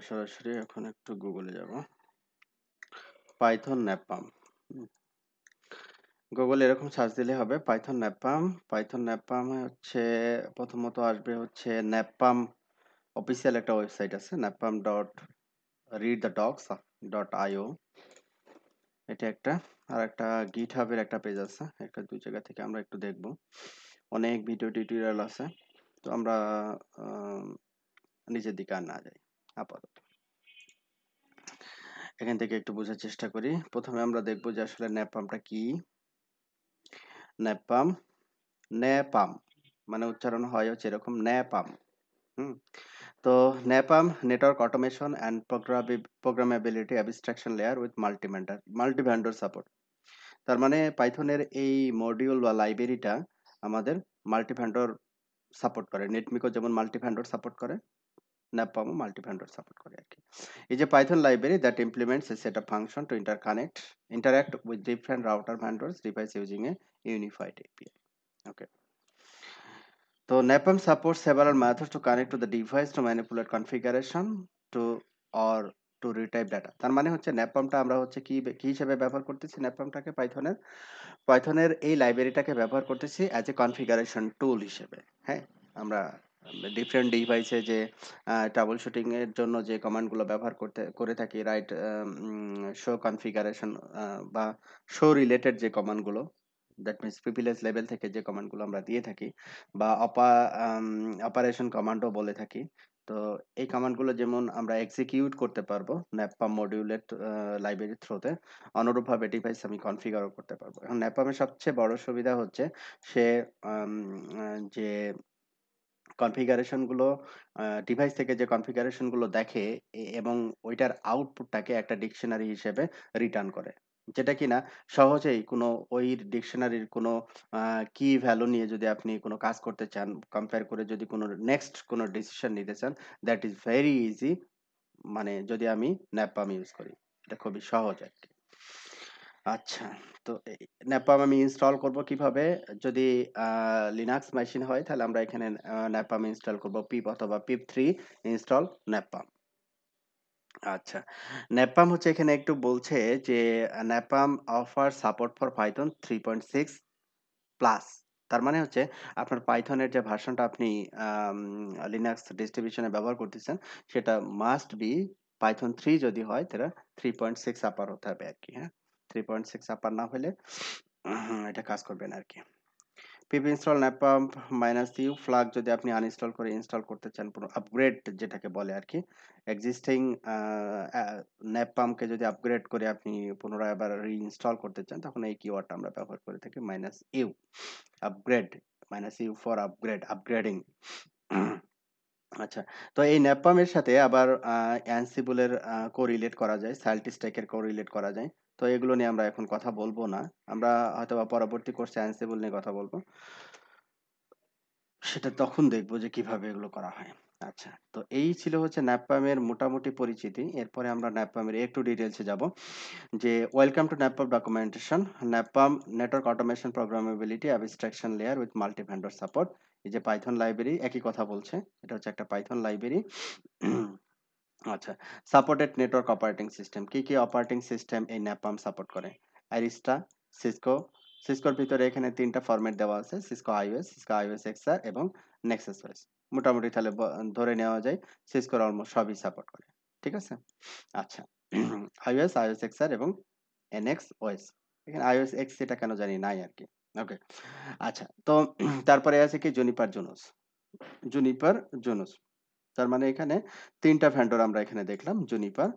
আমরা সরাসরি এখন একটু গুগলে যাব পাইথন ন্যাপাম গুগল এরকম সার্চ দিলে হবে পাইথন ন্যাপাম পাইথন ন্যাপাম হচ্ছে প্রথমত আসবে হচ্ছে ন্যাপাম অফিসিয়াল একটা ওয়েবসাইট আছে NAPALM dot read the docs dot IO এটা একটা আর একটা গিট হাবের একটা পেজ আছে একটা দুই জায়গা থেকে আমরা একটু দেখব অনেক ভিডিও টিউটোরিয়াল আছে তো আমরা নিচের দিকে আর না যাই আপাতত এখান থেকে একটু বোঝার চেষ্টা করি প্রথমে আমরা দেখব যে আসলে ন্যাপামটা কি ন্যাপাম ন্যাপাম মানে উচ্চারণ হয় হচ্ছে এরকম ন্যাপাম তো NAPALM network automation and programmability abstraction layer with multivendor multivendor support তার মানে পাইথনের এই মডিউল বা লাইব্রেরিটা আমাদের মাল্টিভেন্ডর সাপোর্ট করে নেটমিকো যেমন মাল্টিভেন্ডর সাপোর্ট করে ন্যাপামও মাল্টিভেন্ডর সাপোর্ট করে আর কি এই যে Python library that implements a set up function to interconnect interact with different router vendors device using a unified API okay তো NAPALM support several methods to connect to the device to manipulate configuration to or to retype data তার মানে হচ্ছে ন্যাপামটা আমরা হচ্ছে কি কি হিসেবে ব্যবহার করতেছি ন্যাপামটাকে পাইথনের পাইথনের এই লাইব্রেরিটাকে ব্যবহার করতেছি অ্যাজ এ কনফিগারেশন টুল হিসেবে হ্যাঁ আমরা ডিফারেন্ট ডিভাইসে যে ট্রাবল শুটিংয়ের জন্য যে কমান্ডগুলো ব্যবহার করতে করে থাকি রাইট শো কনফিগারেশন বা শো রিলেটেড যে কমান্ডগুলো দ্যাট মিনস প্রিভিলেজ লেভেল থেকে যে কমান্ডগুলো আমরা দিয়ে থাকি বা অপা অপারেশন কমান্ডও বলে থাকি তো এই কমান্ডগুলো যেমন আমরা এক্সিকিউট করতে পারবো ন্যাপাম মডিউলের লাইব্রেরির থ্রুতে অনুরূপভাবে ডিভাইস আমি কনফিগারও করতে পারবো এখন ন্যাপামের সবচেয়ে বড় সুবিধা হচ্ছে সে যে কনফিগারেশনগুলো ডিভাইস থেকে যে কনফিগারেশনগুলো দেখে এবং ওইটার আউটপুটটাকে একটা ডিকশনারি হিসেবে রিটার্ন করে যেটা কি না সহজেই কোনো ওই ডিকশনারির কোনো কি ভ্যালু নিয়ে যদি আপনি কোনো কাজ করতে চান কম্পেয়ার করে যদি কোনো নেক্সট কোনো ডিসিশন নিতে চান দ্যাট ইজ ভেরি ইজি মানে যদি আমি ন্যাপাম ইউজ করি এটা খুবই সহজ আর কি আচ্ছা, তো এ ন্যাপাম আমি ইনস্টল করবো কিভাবে? যদি লিনাক্স মেশিন হয় তাহলে আমরা এখানে ন্যাপাম ইনস্টল করব পিপ অথবা পিপ থ্রি ইনস্টল napam আচ্ছা, ন্যাপাম হচ্ছে এখানে একটু বলছে যে NAPALM offer support for Python three point six plus তার মানে হচ্ছে আপনার পাইথনের যে ভার্সনটা আপনি লিনাক্স ডিস্ট্রিবিউশনে ব্যবহার করতেছেন সেটা মাস্ট বি পাইথন থ্রি যদি হয় তারা থ্রি পয়েন্ট সিক্স আপার হতে হবে আর কি হ্যাঁ থ্রি পয়েন্ট সিক্স আপার না হলে এটা কাজ করবে না আর কি pip install NAPALM minus U flag যদি আপনি আনইনস্টল করে ইনস্টল করতে চান পুরো আপগ্রেড যেটাকে বলে আর কি এক্সিস্টিং ন্যাপাম্পকে যদি আপগ্রেড করে আপনি পুনরায় আবার রিইনস্টল করতে চান তখন এই কিওয়ার্ডটা আমরা ব্যবহার করে থাকি minus U upgrade minus U for upgrade upgrading আচ্ছা তো এই ন্যাপামের সাথে আবার অ্যান্সিবলের কোরিলেট করা যায় সাল্টিস্টেকের কোরিলেট করা যায় তো এগুলো নিয়ে আমরা এখন কথা বলবো না আমরা হয়তো বা পরবর্তী কোর্সে অ্যান্সেবল নিয়ে কথা বলবো সেটা তখন দেখবো যে কিভাবে এগুলো করা হয় আচ্ছা তো এই ছিল হচ্ছে ন্যাপপামের মোটামুটি পরিচিতি এরপরে আমরা ন্যাপপামের একটু ডিটেলসে যাব যে welcome to NAPALM documentation NAPALM network automation programmability abstraction layer with multi vendor support এই যে পাইথন লাইব্রেরি একই কথা বলছে এটা হচ্ছে একটা পাইথন লাইব্রেরি আচ্ছা সাপোর্টেড নেটওয়ার্ক অপারেটিং সিস্টেম কি কি অপারেটিং সিস্টেম এই ন্যাপাম সাপোর্ট করে অ্যারিস্টা সিসকো সিসকোর ভিতরে এখানে তিনটা ফরম্যাট দেওয়া আছে Cisco IOS Cisco IOS XR এবং নেক্সাস ওয়েস মোটামুটি তাহলে ধরে নেওয়া যায় সিসকোর অলমোস্ট সবই সাপোর্ট করে ঠিক আছে আচ্ছা আইওএস আইওএস এক্সআর এবং এনএক্স ওএস এখানে আইওএস এক্স এটা কেন জানি নাই আর কি ওকে আচ্ছা তো তারপরে আছে কি জুনিপার জুনুস জুনিপার জুনুস তার মানে এখানে তিনটা ভ্যান্ডর আমরা এখানে দেখলাম জুনিপার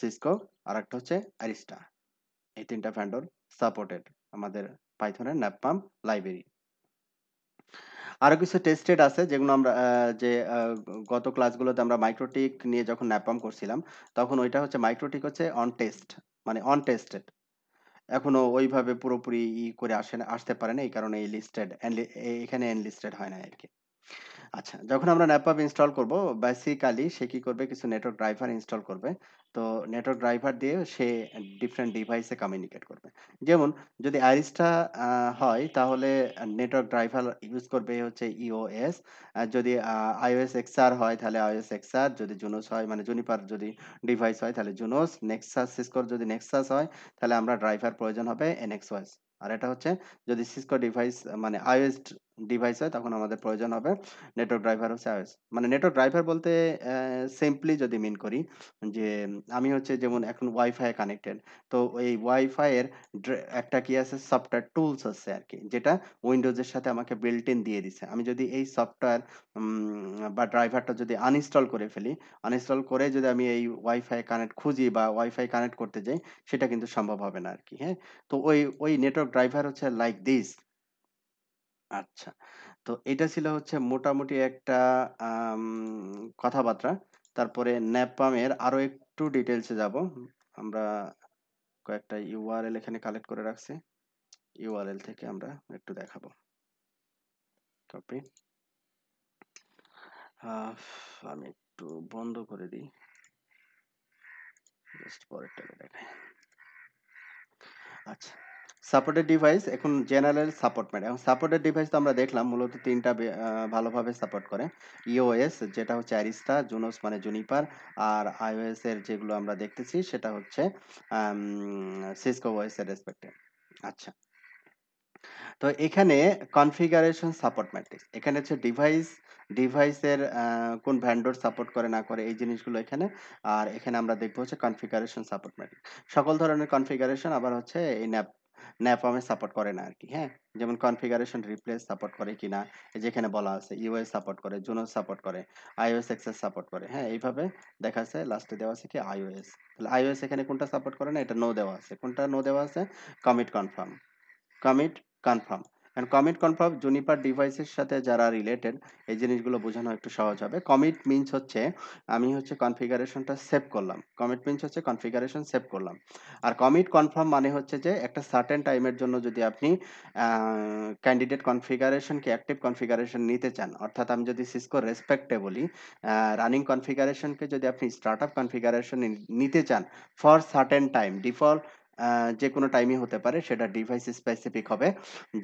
সিসকো আর একটা হচ্ছে অ্যারিস্টা এই তিনটা ভ্যান্ডর সাপোর্টেড আমাদের পাইথনের ন্যাপাম লাইব্রেরি আরও কিছু টেস্টেড আছে যেগুলো আমরা যে গত ক্লাসগুলোতে আমরা মাইক্রোটিক নিয়ে যখন ন্যাপাম করছিলাম তখন ওইটা হচ্ছে মাইক্রোটিক হচ্ছে অন টেস্ট মানে অন টেস্টেড এখনও ওইভাবে পুরোপুরি ই করে আসে আসতে পারে না এই কারণে এই লিস্টেড এখানে এনলিস্টেড হয় না আর কি আচ্ছা যখন আমরা ন্যাপাব ইনস্টল করব বেসিক্যালি সে কি করবে কিছু নেটওয়ার্ক ড্রাইভার ইনস্টল করবে তো নেটওয়ার্ক ড্রাইভার দিয়ে সে ডিফারেন্ট ডিভাইসে কমিউনিকেট করবে যেমন যদি আইরিসটা হয় তাহলে নেটওয়ার্ক ড্রাইভার ইউজ করবে হচ্ছে ইওএস e যদি আইওএস এক্সআর হয় তাহলে আইওএস এক্সআর যদি জুনোস হয় মানে জুনিপার যদি ডিভাইস হয় তাহলে জুনোস নেক্সাস সিসকোর যদি নেক্সাস হয় তাহলে আমরা ড্রাইভার প্রয়োজন হবে এনএক্সওয়াইস আর এটা হচ্ছে যদি সিসকো ডিভাইস মানে আইওএস ডিভাইস হয় তখন আমাদের প্রয়োজন হবে নেটওয়ার্ক ড্রাইভার হচ্ছে আইওএস মানে নেটওয়ার্ক ড্রাইভার বলতে সিম্পলি যদি মিন করি যে আমি হচ্ছে যেমন এখন ওয়াইফাই কানেক্টেড তো এই ওয়াইফাইয়ের একটা কি আছে সফটওয়্যার টুলস আছে আর কি যেটা উইন্ডোজের সাথে আমাকে বিল্ট ইন দিয়ে দিছে আমি যদি এই সফটওয়্যার বা ড্রাইভারটা যদি আনইনস্টল করে ফেলি আনইনস্টল করে যদি আমি এই ওয়াইফাই কানেক্ট খুঁজি বা ওয়াইফাই কানেক্ট করতে যাই সেটা কিন্তু সম্ভব হবে না আর কি হ্যাঁ তো ওই ওই নেটওয়ার্ক ড্রাইভার হচ্ছে লাইক দিস আচ্ছা। তো এটা ছিল হচ্ছে মোটামুটি একটা কথাবার্তা। তারপরে ন্যাপম এর আরো একটু ডিটেলসে এ যাবো। আমরা কয়েকটা URL এখানে কালেক্ট করে রাখছি। URL থেকে আমরা একটু দেখাবো। কপি। আমি একটু বন্ধ করে দিই। জাস্ট টাকা দেখাই। আচ্ছা। সাপোর্টেড ডিভাইস এখন জেনারেল সাপোর্ট মানে এখন সাপোর্টেড ডিভাইস তো আমরা দেখলাম মূলত তিনটা ভালোভাবে সাপোর্ট করে ইওএস e যেটা হচ্ছে আরিস্তা জুনোস মানে জুনিপার আর আইওএস এর যেগুলো আমরা দেখতেছি সেটা হচ্ছে সিসকো ওএস এর রেসপেক্টে আচ্ছা তো এখানে কনফিগারেশন সাপোর্ট ম্যাট্রিক্স এখানে হচ্ছে ডিভাইস ডিভাইসের কোন ভ্যান্ডর সাপোর্ট করে না করে এই জিনিসগুলো এখানে আর এখানে আমরা দেখবো হচ্ছে কনফিগারেশন সাপোর্ট ম্যাট্রিক্স সকল ধরনের কনফিগারেশন আবার হচ্ছে এই ন্যাপ ন্যাপমে সাপোর্ট করে না আর কি হ্যাঁ যেমন কনফিগারেশন রিপ্লেস সাপোর্ট করে কিনা যেখানে বলা আছে ইউএস e সাপোর্ট করে জুনো সাপোর্ট করে আইওএস এক্সেস সাপোর্ট করে হ্যাঁ এইভাবে দেখা আছে লাস্টে দেওয়া আছে কি আইওএস তাহলে আইওএস এখানে কোনটা সাপোর্ট করে না এটা নো দেওয়া আছে কোনটা নো দেওয়া আছে commit confirm commit confirm and commit confirm Juniper ডিভাইসের সাথে যারা রিলেটেড এই জিনিসগুলো বোঝানো একটু সহজ হবে কমিট মিনস হচ্ছে আমি হচ্ছে কনফিগারেশনটা সেভ করলাম কমিট মিনস হচ্ছে কনফিগারেশন সেভ করলাম আর কমিট কনফার্ম মানে হচ্ছে যে একটা সার্টেন টাইমের জন্য যদি আপনি ক্যান্ডিডেট কনফিগারেশনকে অ্যাক্টিভ কনফিগারেশন নিতে চান অর্থাৎ আমি যদি সিসকো রেসপেক্টে বলি রানিং কনফিগারেশনকে যদি আপনি স্টার্ট আপ কনফিগারেশন নিতে চান ফর সার্টেন টাইম ডিফল্ট যে কোনো টাইমই হতে পারে সেটা ডিভাইস স্পেসিফিক হবে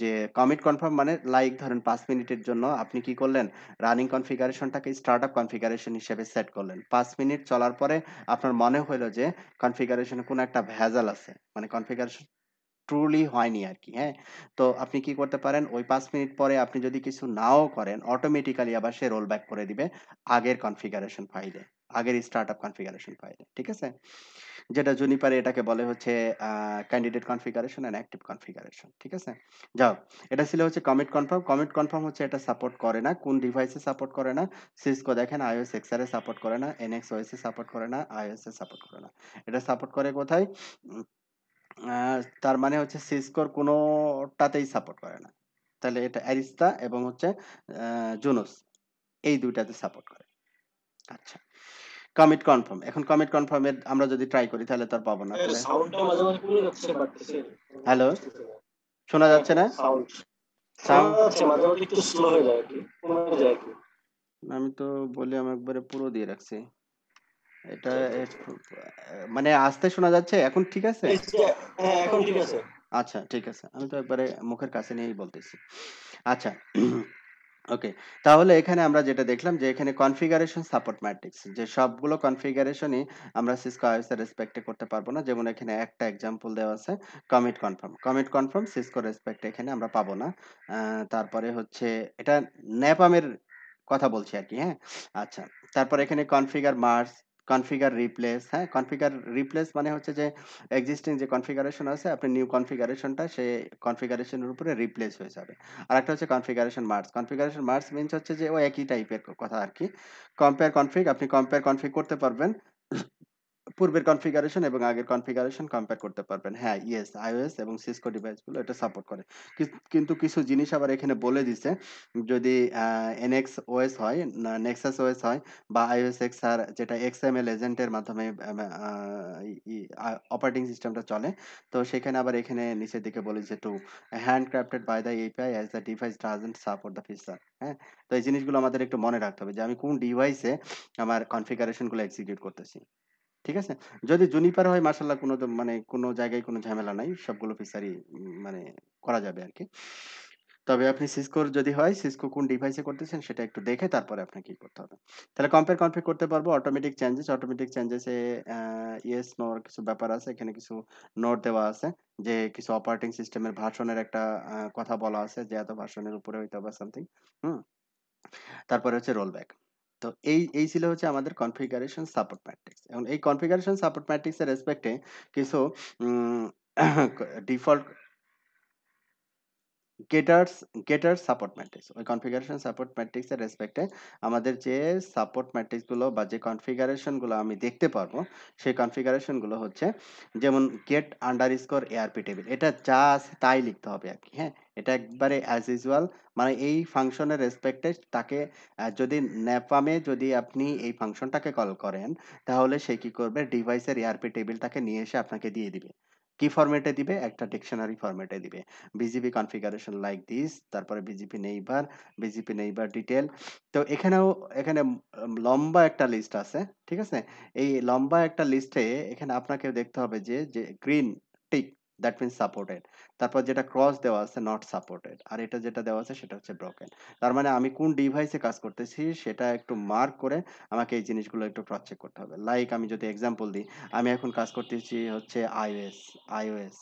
যে কমিট কনফার্ম মানে লাইক ধরেন পাঁচ মিনিটের জন্য আপনি কি করলেন রানিং কনফিগারেশনটাকে স্টার্ট আপ কনফিগারেশন হিসেবে সেট করলেন পাঁচ মিনিট চলার পরে আপনার মনে হলো যে কনফিগারেশনে কোনো একটা ভেজাল আছে মানে কনফিগারেশন ট্রুলি হয়নি আর কি হ্যাঁ তো আপনি কি করতে পারেন ওই পাঁচ মিনিট পরে আপনি যদি কিছু নাও করেন অটোমেটিক্যালি আবার সে রোল ব্যাক করে দিবে আগের কনফিগারেশন ফাইলে আগের স্টার্ট আপ কনফিগারেশন ফাইলে ঠিক আছে যেটা জুনিপারে এটাকে বলে হচ্ছে candidate configuration and active configuration ঠিক আছে যাও এটা ছিল হচ্ছে কমিট কনফার্ম কমিট কনফার্ম হচ্ছে এটা সাপোর্ট করে না কোন ডিভাইসে সাপোর্ট করে না সিসকো দেখেন আইওএস এক্সারে সাপোর্ট করে না এনএক্স এ সাপোর্ট করে না এ সাপোর্ট করে না এটা সাপোর্ট করে কোথায় তার মানে হচ্ছে সিসকোর কোনোটাতেই সাপোর্ট করে না তাহলে এটা অ্যারিস্তা এবং হচ্ছে জোনস এই দুইটাতে সাপোর্ট করে আচ্ছা কমিট কনফার্ম এখন কমিট কনফার্মে আমরা যদি ট্রাই করি তাহলে তো আর পাবো না হ্যালো শোনা যাচ্ছে না আমি তো বলি আমি একবারে পুরো দিয়ে রাখছি এটা মানে আস্তে শোনা যাচ্ছে এখন ঠিক আছে হ্যাঁ, এখন ঠিক আছে আচ্ছা ঠিক আছে আমি তো একবারে মুখের কাছে নিয়েই বলতেছি আচ্ছা ওকে তাহলে এখানে আমরা যেটা দেখলাম যে এখানে কনফিগারেশন সাপোর্ট ম্যাট্রিক্স যে সবগুলো কনফিগারেশনই আমরা সিসকো আইএস রেসপেক্টে করতে পারবো না যেমন এখানে একটা এক্সাম্পল দেওয়া আছে commit confirm commit confirm Cisco রেসপেক্টে এখানে আমরা পাবো না তারপরে হচ্ছে এটা ন্যাপামের কথা বলছি আর কি হ্যাঁ আচ্ছা তারপর এখানে কনফিগার মার্স কনফিগার রিপ্লেস হ্যাঁ কনফিগার রিপ্লেস মানে হচ্ছে যে এক্সিস্টিং যে কনফিগারেশন আছে আপনি নিউ কনফিগারেশনটা সেই কনফিগারেশনের উপরে রিপ্লেস হয়ে যাবে আর একটা হচ্ছে configuration merge configuration merge means হচ্ছে যে ও একই টাইপের কথা আর কি কম্পেয়ার কনফিগ আপনি কম্পেয়ার কনফিগ করতে পারবেন পূর্বের কনফিগারেশন এবং আগের কনফিগারেশন কম্পেয়ার করতে পারবেন হ্যাঁ ইয়েস আইওএস এবং সিসকো ডিভাইসগুলো এটা সাপোর্ট করে কিন্তু কিছু জিনিস আবার এখানে বলে দিছে যদি এনএক্স ওএস হয় নেক্সাস ওএস হয় বা আইওএস এক্স আর যেটা এক্স এম এল এজেন্টের মাধ্যমে অপারেটিং সিস্টেমটা চলে তো সেখানে আবার এখানে নিচের দিকে বলি যে to handcrafted by the API as the device doesn't support the feature হ্যাঁ তো এই জিনিসগুলো আমাদের একটু মনে রাখতে হবে যে আমি কোন ডিভাইসে আমার কনফিগারেশনগুলো এক্সিকিউট করতেছি ঠিক আছে? যদি জুনিপার হয় মাশাআল্লাহ কোনো মানে কোনো জায়গায় কোনো ঝামেলা নাই। সবগুলো ফিসারি মানে করা যাবে আরকি। তবে আপনি সিসকোর যদি হয়, সিসকো কোন ডিভাইসে করতেছেন সেটা একটু দেখে তারপরে আপনাকে ই করতে হবে। তাহলে কম্পেয়ার কনফিগ করতে পারবো automatic changes, automatic changes a yes, no কিছু ব্যাপার আছে। এখানে কিছু নোট দেওয়া আছে যে কিছু অপারেটিং সিস্টেমের ভার্সনের একটা কথা বলা আছে যে এত ভার্সনের উপরে হইতে হবে সামথিং। হুম? তারপরে হচ্ছে রোল ব্যাক। তো এই এই ছিল হচ্ছে আমাদের কনফিগারেশন সাপোর্ট ম্যাট্রিক্স এখন এই কনফিগারেশন সাপোর্ট ম্যাট্রিক্সের রেসপেক্টে কিছু default getters getter support matrix ওই কনফিগারেশন সাপোর্ট ম্যাট্রিক্সের রেসপেক্টে আমাদের যে সাপোর্ট ম্যাট্রিক্সগুলো বা যে কনফিগারেশনগুলো আমি দেখতে পারবো সেই কনফিগারেশনগুলো হচ্ছে যেমন get underscore ARP table এটা যা আছে তাই লিখতে হবে আর কি হ্যাঁ এটা একবারে অ্যাজ ইউজুয়াল মানে এই ফাংশনের রেসপেক্টে তাকে যদি ন্যাপামে যদি আপনি এই ফাংশনটাকে কল করেন তাহলে সে কি করবে ডিভাইসের ইআরপি টেবিলটাকে নিয়ে এসে আপনাকে দিয়ে দিবে কি ফরম্যাটে দিবে একটা ডিকশনারি ফরম্যাটে দিবে বিজিপি কনফিগারেশন লাইক দিস তারপরে BGP neighbour BGP neighbour detail তো এখানেও এখানে লম্বা একটা লিস্ট আছে ঠিক আছে এই লম্বা একটা লিস্টে এখানে আপনাকে দেখতে হবে যে যে green tick that means supported তারপর যেটা ক্রস দেওয়া আছে নট সাপোর্টেড আর এটা যেটা দেওয়া আছে সেটা হচ্ছে ব্রোকেন তার মানে আমি কোন ডিভাইসে কাজ করতেছি সেটা একটু মার্ক করে আমাকে এই জিনিসগুলো একটু ক্রস করতে হবে লাইক আমি যদি এক্সাম্পল দিই আমি এখন কাজ করতেছি হচ্ছে আইওএস আইওএস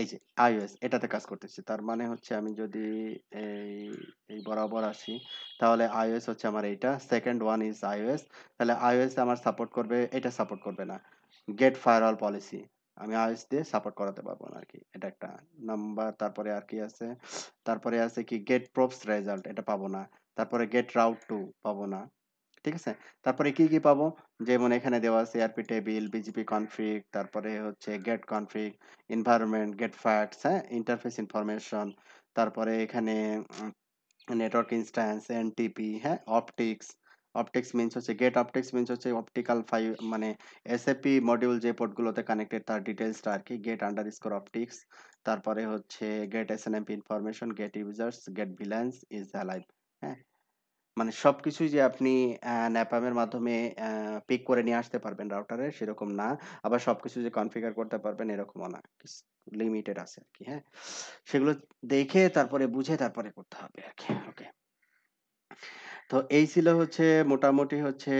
এই যে আইওএস এটাতে কাজ করতেছি তার মানে হচ্ছে আমি যদি এই এই বরাবর আসি তাহলে আইওএস হচ্ছে আমার এইটা সেকেন্ড ওয়ান ইজ আইওএস তাহলে আইওএস আমার সাপোর্ট করবে এটা সাপোর্ট করবে না গেট ফায়ারওয়াল পলিসি আমি আইস দিয়ে সাপোর্ট করাতে পারবো না আর কি এটা একটা নাম্বার তারপরে আর কি আছে তারপরে আছে কি গেট প্রপস রেজাল্ট এটা পাবো না তারপরে গেট রাউট টু পাবো না ঠিক আছে তারপরে কি কি পাবো যেমন এখানে দেওয়া আছে আরপি টেবিল বিজিপি কনফ্লিক তারপরে হচ্ছে get config environment get facts হ্যাঁ ইন্টারফেস ইনফরমেশন তারপরে এখানে নেটওয়ার্ক ইনস্ট্যান্স এনটিপি হ্যাঁ অপটিক্স অপটিক্স মিনস হচ্ছে গেট অপটিক্স মিন্স হচ্ছে অপটিক্যাল ফাইভ মানে এসএপি মডিউল যে পোর্টগুলোতে কানেক্টেড তার ডিটেলসটা আর কি গেট আন্ডার স্কোর অপটিক্স তারপরে হচ্ছে get S N M P information get users get VLANs is the alive হ্যাঁ মানে সব কিছুই যে আপনি ন্যাপামের মাধ্যমে পিক করে নিয়ে আসতে পারবেন রাউটারে সেরকম না আবার সব কিছু যে কনফিগার করতে পারবেন এরকমও না লিমিটেড আছে আর কি হ্যাঁ সেগুলো দেখে তারপরে বুঝে তারপরে করতে হবে আর কি ওকে তো এই ছিল হচ্ছে মোটামুটি হচ্ছে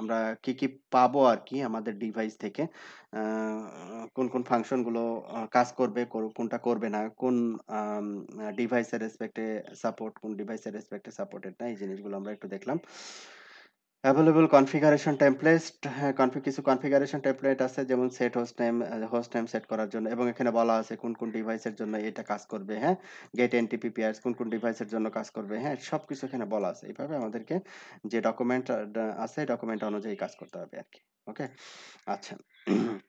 আমরা কি কি পাবো আর কি আমাদের ডিভাইস থেকে আহ, কোন কোন ফাংশনগুলো কাজ করবে কোনটা করবে না কোন ডিভাইসের রেসপেক্টে সাপোর্ট কোন ডিভাইসের রেসপেক্টে সাপোর্টেড না এই জিনিসগুলো আমরা একটু দেখলাম অ্যাভেলেবল কনফিগারেশন টেমপ্লেট হ্যাঁ কিছু কনফিগারেশন টেমপ্লেট আছে যেমন set host name host name set করার জন্য এবং এখানে বলা আছে কোন কোন ডিভাইসের জন্য এটা কাজ করবে হ্যাঁ গেট এনটিপি পিআরস কোন কোন ডিভাইসের জন্য কাজ করবে হ্যাঁ সব কিছু এখানে বলা আছে এইভাবে আমাদেরকে যে ডকুমেন্ট আছে ডকুমেন্ট অনুযায়ী কাজ করতে হবে আর কি ওকে আচ্ছা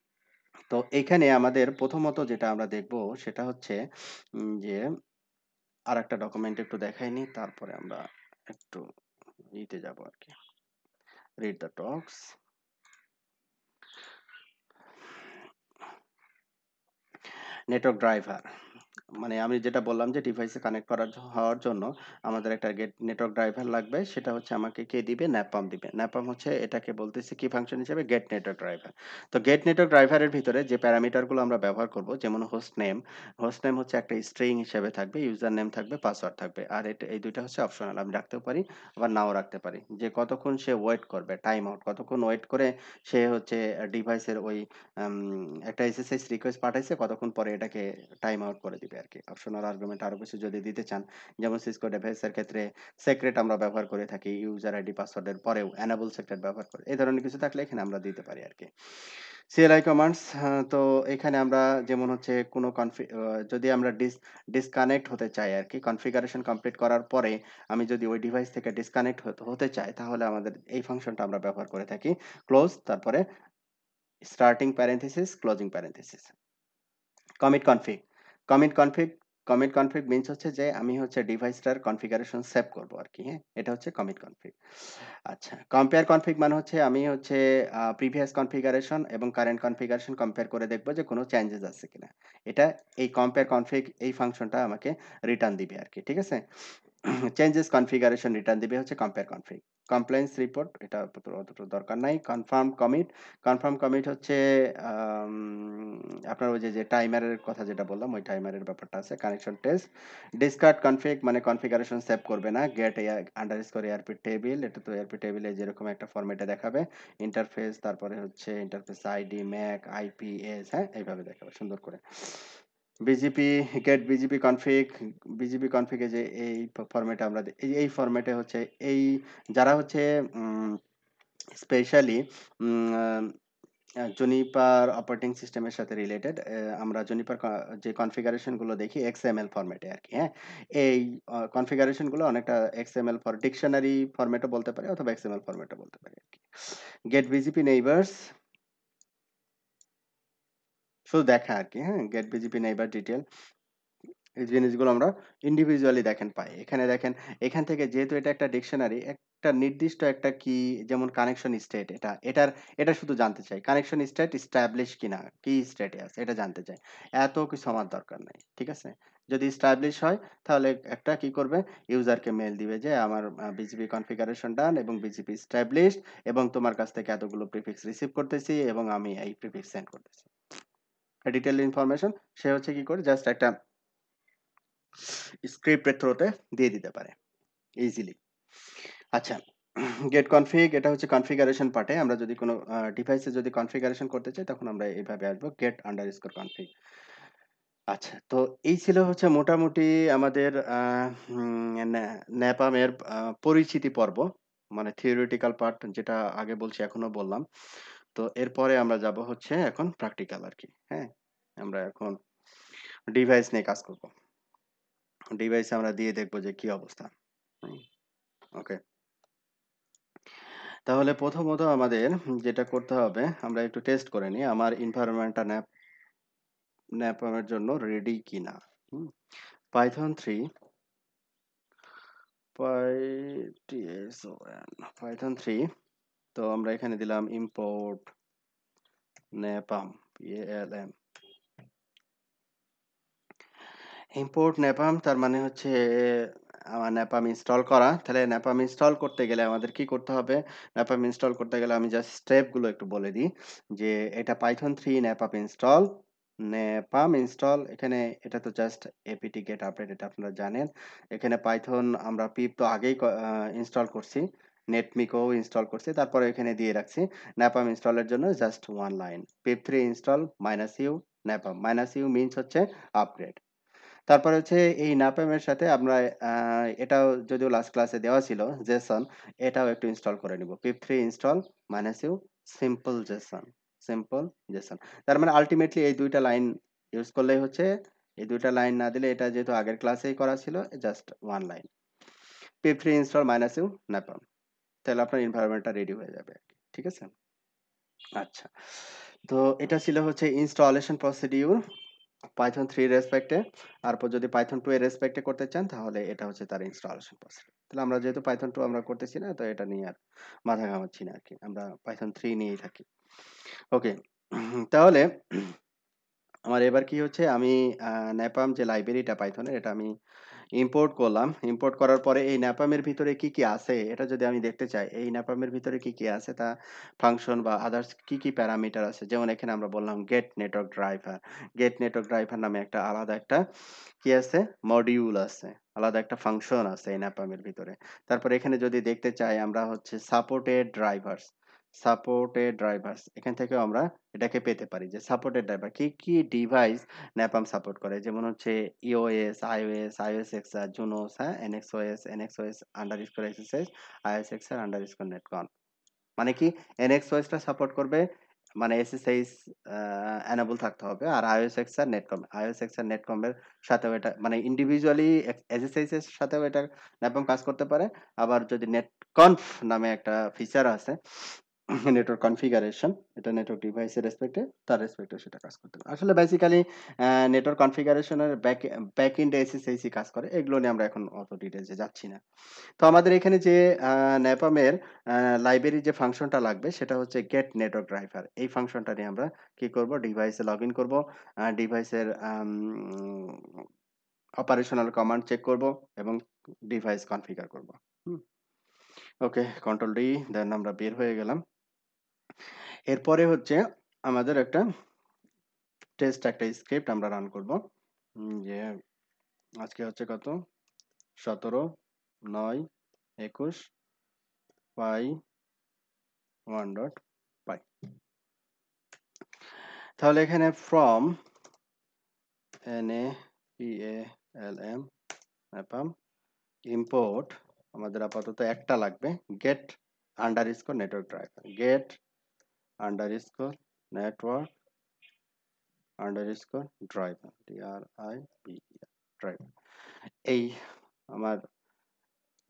তো এইখানে আমাদের প্রথমত যেটা আমরা দেখব সেটা হচ্ছে যে আর একটা ডকুমেন্ট একটু দেখাইনি তারপরে আমরা একটু ইতে যাব আর কি read the talks network driver মানে আমি যেটা বললাম যে ডিভাইসে কানেক্ট করার হওয়ার জন্য আমাদের একটা গেট নেটওয়ার্ক ড্রাইভার লাগবে সেটা হচ্ছে আমাকে কে দিবে ন্যাপাম দিবে ন্যাপাম হচ্ছে এটাকে বলতেছে কি ফাংশন হিসেবে গেট নেটওয়ার্ক ড্রাইভার তো গেট নেটওয়ার্ক ড্রাইভারের ভিতরে যে প্যারামিটারগুলো আমরা ব্যবহার করব যেমন হোস্ট নেম হোস্ট নেম হচ্ছে একটা স্ট্রিং হিসেবে থাকবে ইউজার নেম থাকবে পাসওয়ার্ড থাকবে আর এটা এই দুইটা হচ্ছে অপশনাল আমি রাখতেও পারি আবার নাও রাখতে পারি যে কতক্ষণ সে ওয়েট করবে টাইম আউট কতক্ষণ ওয়েট করে সে হচ্ছে ডিভাইসের ওই একটা এসএসএস রিকোয়েস্ট পাঠাইছে কতক্ষণ পরে এটাকে টাইম আউট করে দিবে আর কি অপশনাল আর্গুমেন্ট আরও কিছু যদি দিতে চান যেমন সিসকো ডেভাইসের ক্ষেত্রে সেক্রেট আমরা ব্যবহার করে থাকি ইউজার আইডি পাসওয়ার্ডের পরেও অ্যানাবল সেক্রেট ব্যবহার করে এই ধরনের কিছু থাকলে এখানে আমরা দিতে পারি আর কি সিএলআই কমান্ডস তো এখানে আমরা যেমন হচ্ছে কোনো কনফি যদি আমরা ডিস ডিসকানেক্ট হতে চাই আর কি কনফিগারেশন কমপ্লিট করার পরে আমি যদি ওই ডিভাইস থেকে ডিসকানেক্ট হতে চাই তাহলে আমাদের এই ফাংশনটা আমরা ব্যবহার করে থাকি ক্লোজ তারপরে starting parenthesis closing parenthesis commit config commit config commit config means হচ্ছে যে আমি হচ্ছে ডিভাইসটার কনফিগারেশন সেভ করব আর কি হ্যাঁ এটা হচ্ছে কমিট কনফিগ আচ্ছা কম্পেয়ার কনফিগ মানে হচ্ছে আমি হচ্ছে প্রিভিয়াস কনফিগারেশন এবং কারেন্ট কনফিগারেশন কম্পেয়ার করে দেখব যে কোনো চেঞ্জেস আছে কিনা এটা এই কম্পেয়ার কনফিগ এই ফাংশনটা আমাকে রিটার্ন দিবে আর কি ঠিক আছে চেঞ্জেস কনফিগারেশন রিটার্ন দিবে হচ্ছে কম্পেয়ার কনফিগ কমপ্লেন্স রিপোর্ট এটা অতটা দরকার নাই কনফার্ম কমিট কনফার্ম কমিট হচ্ছে আপনার ওই যে যে টাইমারের কথা যেটা বললাম ওই টাইমারের ব্যাপারটা আছে কানেকশন টেস্ট ডিসকার্ড কনফিগ মানে কনফিগারেশন সেভ করবে না get a underscore ARP table এটা তো এয়ারপি টেবিলে যেরকম একটা ফরম্যাটে দেখাবে ইন্টারফেস তারপরে হচ্ছে ইন্টারফেস আইডি ম্যাক আইপিএস হ্যাঁ এইভাবে দেখাবে সুন্দর করে BGP get BGP config BGP কনফিগে যে এই ফরম্যাটে আমরা এই ফরম্যাটে হচ্ছে এই যারা হচ্ছে স্পেশালি জুনিপার অপারেটিং সিস্টেমের সাথে রিলেটেড আমরা জুনিপার যে কনফিগারেশনগুলো দেখি এক্স এম এল ফরম্যাটে আর কি হ্যাঁ এই কনফিগারেশনগুলো অনেকটা X M L for dictionary ফরম্যাটে বলতে পারে অথবা এক্স এম এল ফরম্যাটে বলতে পারে আর কি গেট বিজিপি নেইবার্স শুধু দেখা আর কি হ্যাঁ গেট নেই বা ডিটেল এই জিনিসগুলো আমরা ইন্ডিভিজুয়ালি দেখেন পাই এখানে দেখেন এখান থেকে যেহেতু এটা একটা ডিকশনারি একটা নির্দিষ্ট একটা কি যেমন কানেকশন স্টেট এটা এটার এটা শুধু জানতে চাই কানেকশন স্টেট স্ট্যাবলিশ কিনা কি স্টেটে আছে এটা জানতে চাই এত কিছু আমার দরকার নেই ঠিক আছে যদি স্ট্যাবলিশ হয় তাহলে একটা কি করবে ইউজারকে মেল দিবে যে আমার বিজিপি কনফিগারেশন ডান এবং বিজিপি স্ট্যাবলিশড এবং তোমার কাছ থেকে এতগুলো প্রিফিক্স রিসিভ করতেছি এবং আমি এই প্রিফিক্স সেন্ড করতেছি ডিটেল ইনফরমেশন সে হচ্ছে কি করে জাস্ট একটা স্ক্রিপ্টের থ্রোতে দিয়ে দিতে পারে ইজিলি আচ্ছা গেট কনফিগ এটা হচ্ছে কনফিগারেশন পার্টে আমরা যদি কোনো ডিভাইসে যদি কনফিগারেশন করতে চাই তখন আমরা এইভাবে আসবো গেট আন্ডার স্কোর কনফিগ আচ্ছা তো এই ছিল হচ্ছে মোটামুটি আমাদের ন্যাপামের পরিচিতি পর্ব মানে থিওরিটিক্যাল পার্ট যেটা আগে বলছি এখনো বললাম তো এরপরে আমরা যাব হচ্ছে এখন প্র্যাকটিক্যাল আর কি হ্যাঁ আমরা এখন ডিভাইস নিয়ে কাজ করব ডিভাইস আমরা দিয়ে দেখব যে কি অবস্থা ওকে তাহলে প্রথমত আমাদের যেটা করতে হবে আমরা একটু টেস্ট করে নিই আমার ইনভায়রনমেন্টটা ন্যাপ ন্যাপের জন্য রেডি কিনা পাইথন থ্রি পাইথন থ্রি তো আমরা এখানে দিলাম import numpy M import numpy তার মানে হচ্ছে আমার ন্যাপাম ইনস্টল করা তাহলে ন্যাপাম ইনস্টল করতে গেলে আমাদের কি করতে হবে ন্যাপাম ইনস্টল করতে গেলে আমি জাস্ট স্টেপগুলো একটু বলে দিই যে এটা Python three numpy install numpy install এখানে এটা তো জাস্ট এপিটি গেট আপডেট এটা আপনারা জানেন এখানে পাইথন আমরা পিপ তো আগেই ইনস্টল করছি নেটমিকো ইনস্টল করছি তারপরে এখানে দিয়ে রাখছি ন্যাপাম ইনস্টলের জন্য just one line pip three install minus U numpy minus U means হচ্ছে আপগ্রেড তারপরে হচ্ছে এই ন্যাপামের সাথে আমরা এটাও যদিও লাস্ট ক্লাসে দেওয়া ছিল জেসন এটাও একটু ইনস্টল করে নিব pip three install minus U simple JSON simple JSON তার মানে আলটিমেটলি এই দুইটা লাইন ইউজ করলেই হচ্ছে এই দুইটা লাইন না দিলে এটা যেহেতু আগের ক্লাসেই করা ছিল just one line pip three install minus U numpy তাহলে আপনার এনভায়রনমেন্টটা রেডি হয়ে যাবে ঠিক আছে আচ্ছা তো এটা ছিল হচ্ছে ইনস্টলেশন প্রসিডিউর পাইথন থ্রি রেসপেক্টে আর যদি পাইথন টু এর রেসপেক্টে করতে চান তাহলে এটা হচ্ছে তার ইনস্টলেশন প্রসিডিউর তাহলে আমরা যেহেতু পাইথন টু আমরা করতেছি না তো এটা নিয়ে আর মাথা ঘামাচ্ছি না আর কি আমরা পাইথন থ্রি নিয়েই থাকি ওকে তাহলে আমার এবার কি হচ্ছে আমি ন্যাপাম যে লাইব্রেরিটা পাইথনের এটা আমি ইম্পোর্ট করলাম ইম্পোর্ট করার পরে এই ন্যাপামের ভিতরে কি কি আছে এটা যদি আমি দেখতে চাই এই ন্যাপামের ভিতরে কি কি আছে তা ফাংশন বা আদার্স কি কি প্যারামিটার আছে যেমন এখানে আমরা বললাম get network driver get network driver নামে একটা আলাদা একটা কি আছে মডিউল আছে আলাদা একটা ফাংশন আছে এই ন্যাপামের ভিতরে তারপর এখানে যদি দেখতে চাই আমরা হচ্ছে সাপোর্টেড ড্রাইভার্স সাপোর্টেড ড্রাইভার্স এখান থেকেও আমরা এটাকে পেতে পারি যে সাপোর্টেড ড্রাইভার কি কি ডিভাইস ন্যাপাম সাপোর্ট করে যেমন হচ্ছে EOS IOS IOS XR Junos হ্যাঁ NXOS NXOS underscore exercise IOS XR underscore NETCONF মানে কি এনএক্সওএসটা সাপোর্ট করবে মানে এসএসএস অ্যানেবল থাকতে হবে আর IOS X R NETCONF IOS X R নেটকমের সাথেও এটা মানে ইন্ডিভিজুয়ালি এসএসএস এর সাথেও এটা ন্যাপম কাজ করতে পারে আবার যদি নেটকনফ নামে একটা ফিচার আছে নেটওয়ার্ক কনফিগারেশন এটা নেটওয়ার্ক ডিভাইসের রেসপেক্টে তার রেসপেক্টে সেটা কাজ করতে পারে আসলে বেসিক্যালি নেটওয়ার্ক কনফিগারেশনের ব্যাক ব্যাক এন্ড এসএসএসি কাজ করে এগুলো নিয়ে আমরা এখন অত ডিটেলসে যাচ্ছি না তো আমাদের এখানে যে ন্যাপামের লাইব্রেরি যে ফাংশনটা লাগবে সেটা হচ্ছে গেট নেটওয়ার্ক ড্রাইভার এই ফাংশনটা নিয়ে আমরা কি করব ডিভাইসে লগ ইন করবো ডিভাইসের অপারেশনাল কমান্ড চেক করব এবং ডিভাইস কনফিগার করব ওকে কন্ট্রোল ডি দেন আমরা বের হয়ে গেলাম এরপরে হচ্ছে আমাদের একটা টেস্ট একটা স্ক্রিপ্ট আমরা রান করব যে আজকে হচ্ছে কত সতেরো নয় একুশ পাই ওয়ান ডট পাই তাহলে এখানে from N A P L M napalm import আমাদের আপাতত একটা লাগবে get underscore network driver get underscore network underscore driver d r i v e, driver এই আমার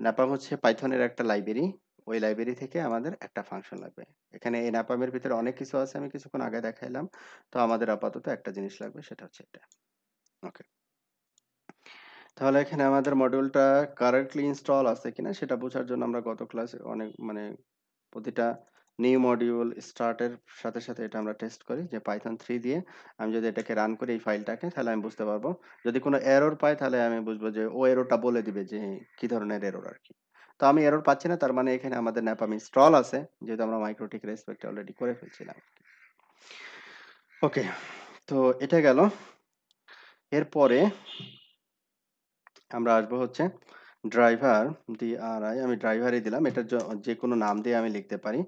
ন্যাপাম হচ্ছে পাইথনের একটা লাইব্রেরি ওই লাইব্রেরি থেকে আমাদের একটা ফাংশন লাগবে এখানে এই ন্যাপামের ভিতরে অনেক কিছু আছে আমি কিছুক্ষণ আগে দেখাইলাম তো আমাদের আপাতত একটা জিনিস লাগবে সেটা হচ্ছে এটা ওকে তাহলে এখানে আমাদের মডিউলটা কারেক্টলি ইনস্টল আছে কিনা সেটা বোঝার জন্য আমরা গত ক্লাসে অনেক মানে প্রতিটা নিউ মডিউল স্টার্টের সাথে সাথে এটা আমরা টেস্ট করি যে পাইথন থ্রি দিয়ে আমি যদি এটাকে রান করি এই ফাইলটাকে তাহলে আমি বুঝতে পারবো যদি কোনো এরর পাই তাহলে আমি বুঝবো যে ও এরোটা বলে দিবে যে কি ধরনের এরর আর কি তো আমি এরর পাচ্ছি না তার মানে এখানে আমাদের আমি ইনস্টল আছে যেহেতু আমরা মাইক্রোটিক রেসপেক্ট অলরেডি করে ফেলছিলাম ওকে তো এটা গেল এরপরে আমরা আসবো হচ্ছে ড্রাইভার ডি আর আই আমি ড্রাইভারই দিলাম এটার যে কোনো নাম দিয়ে আমি লিখতে পারি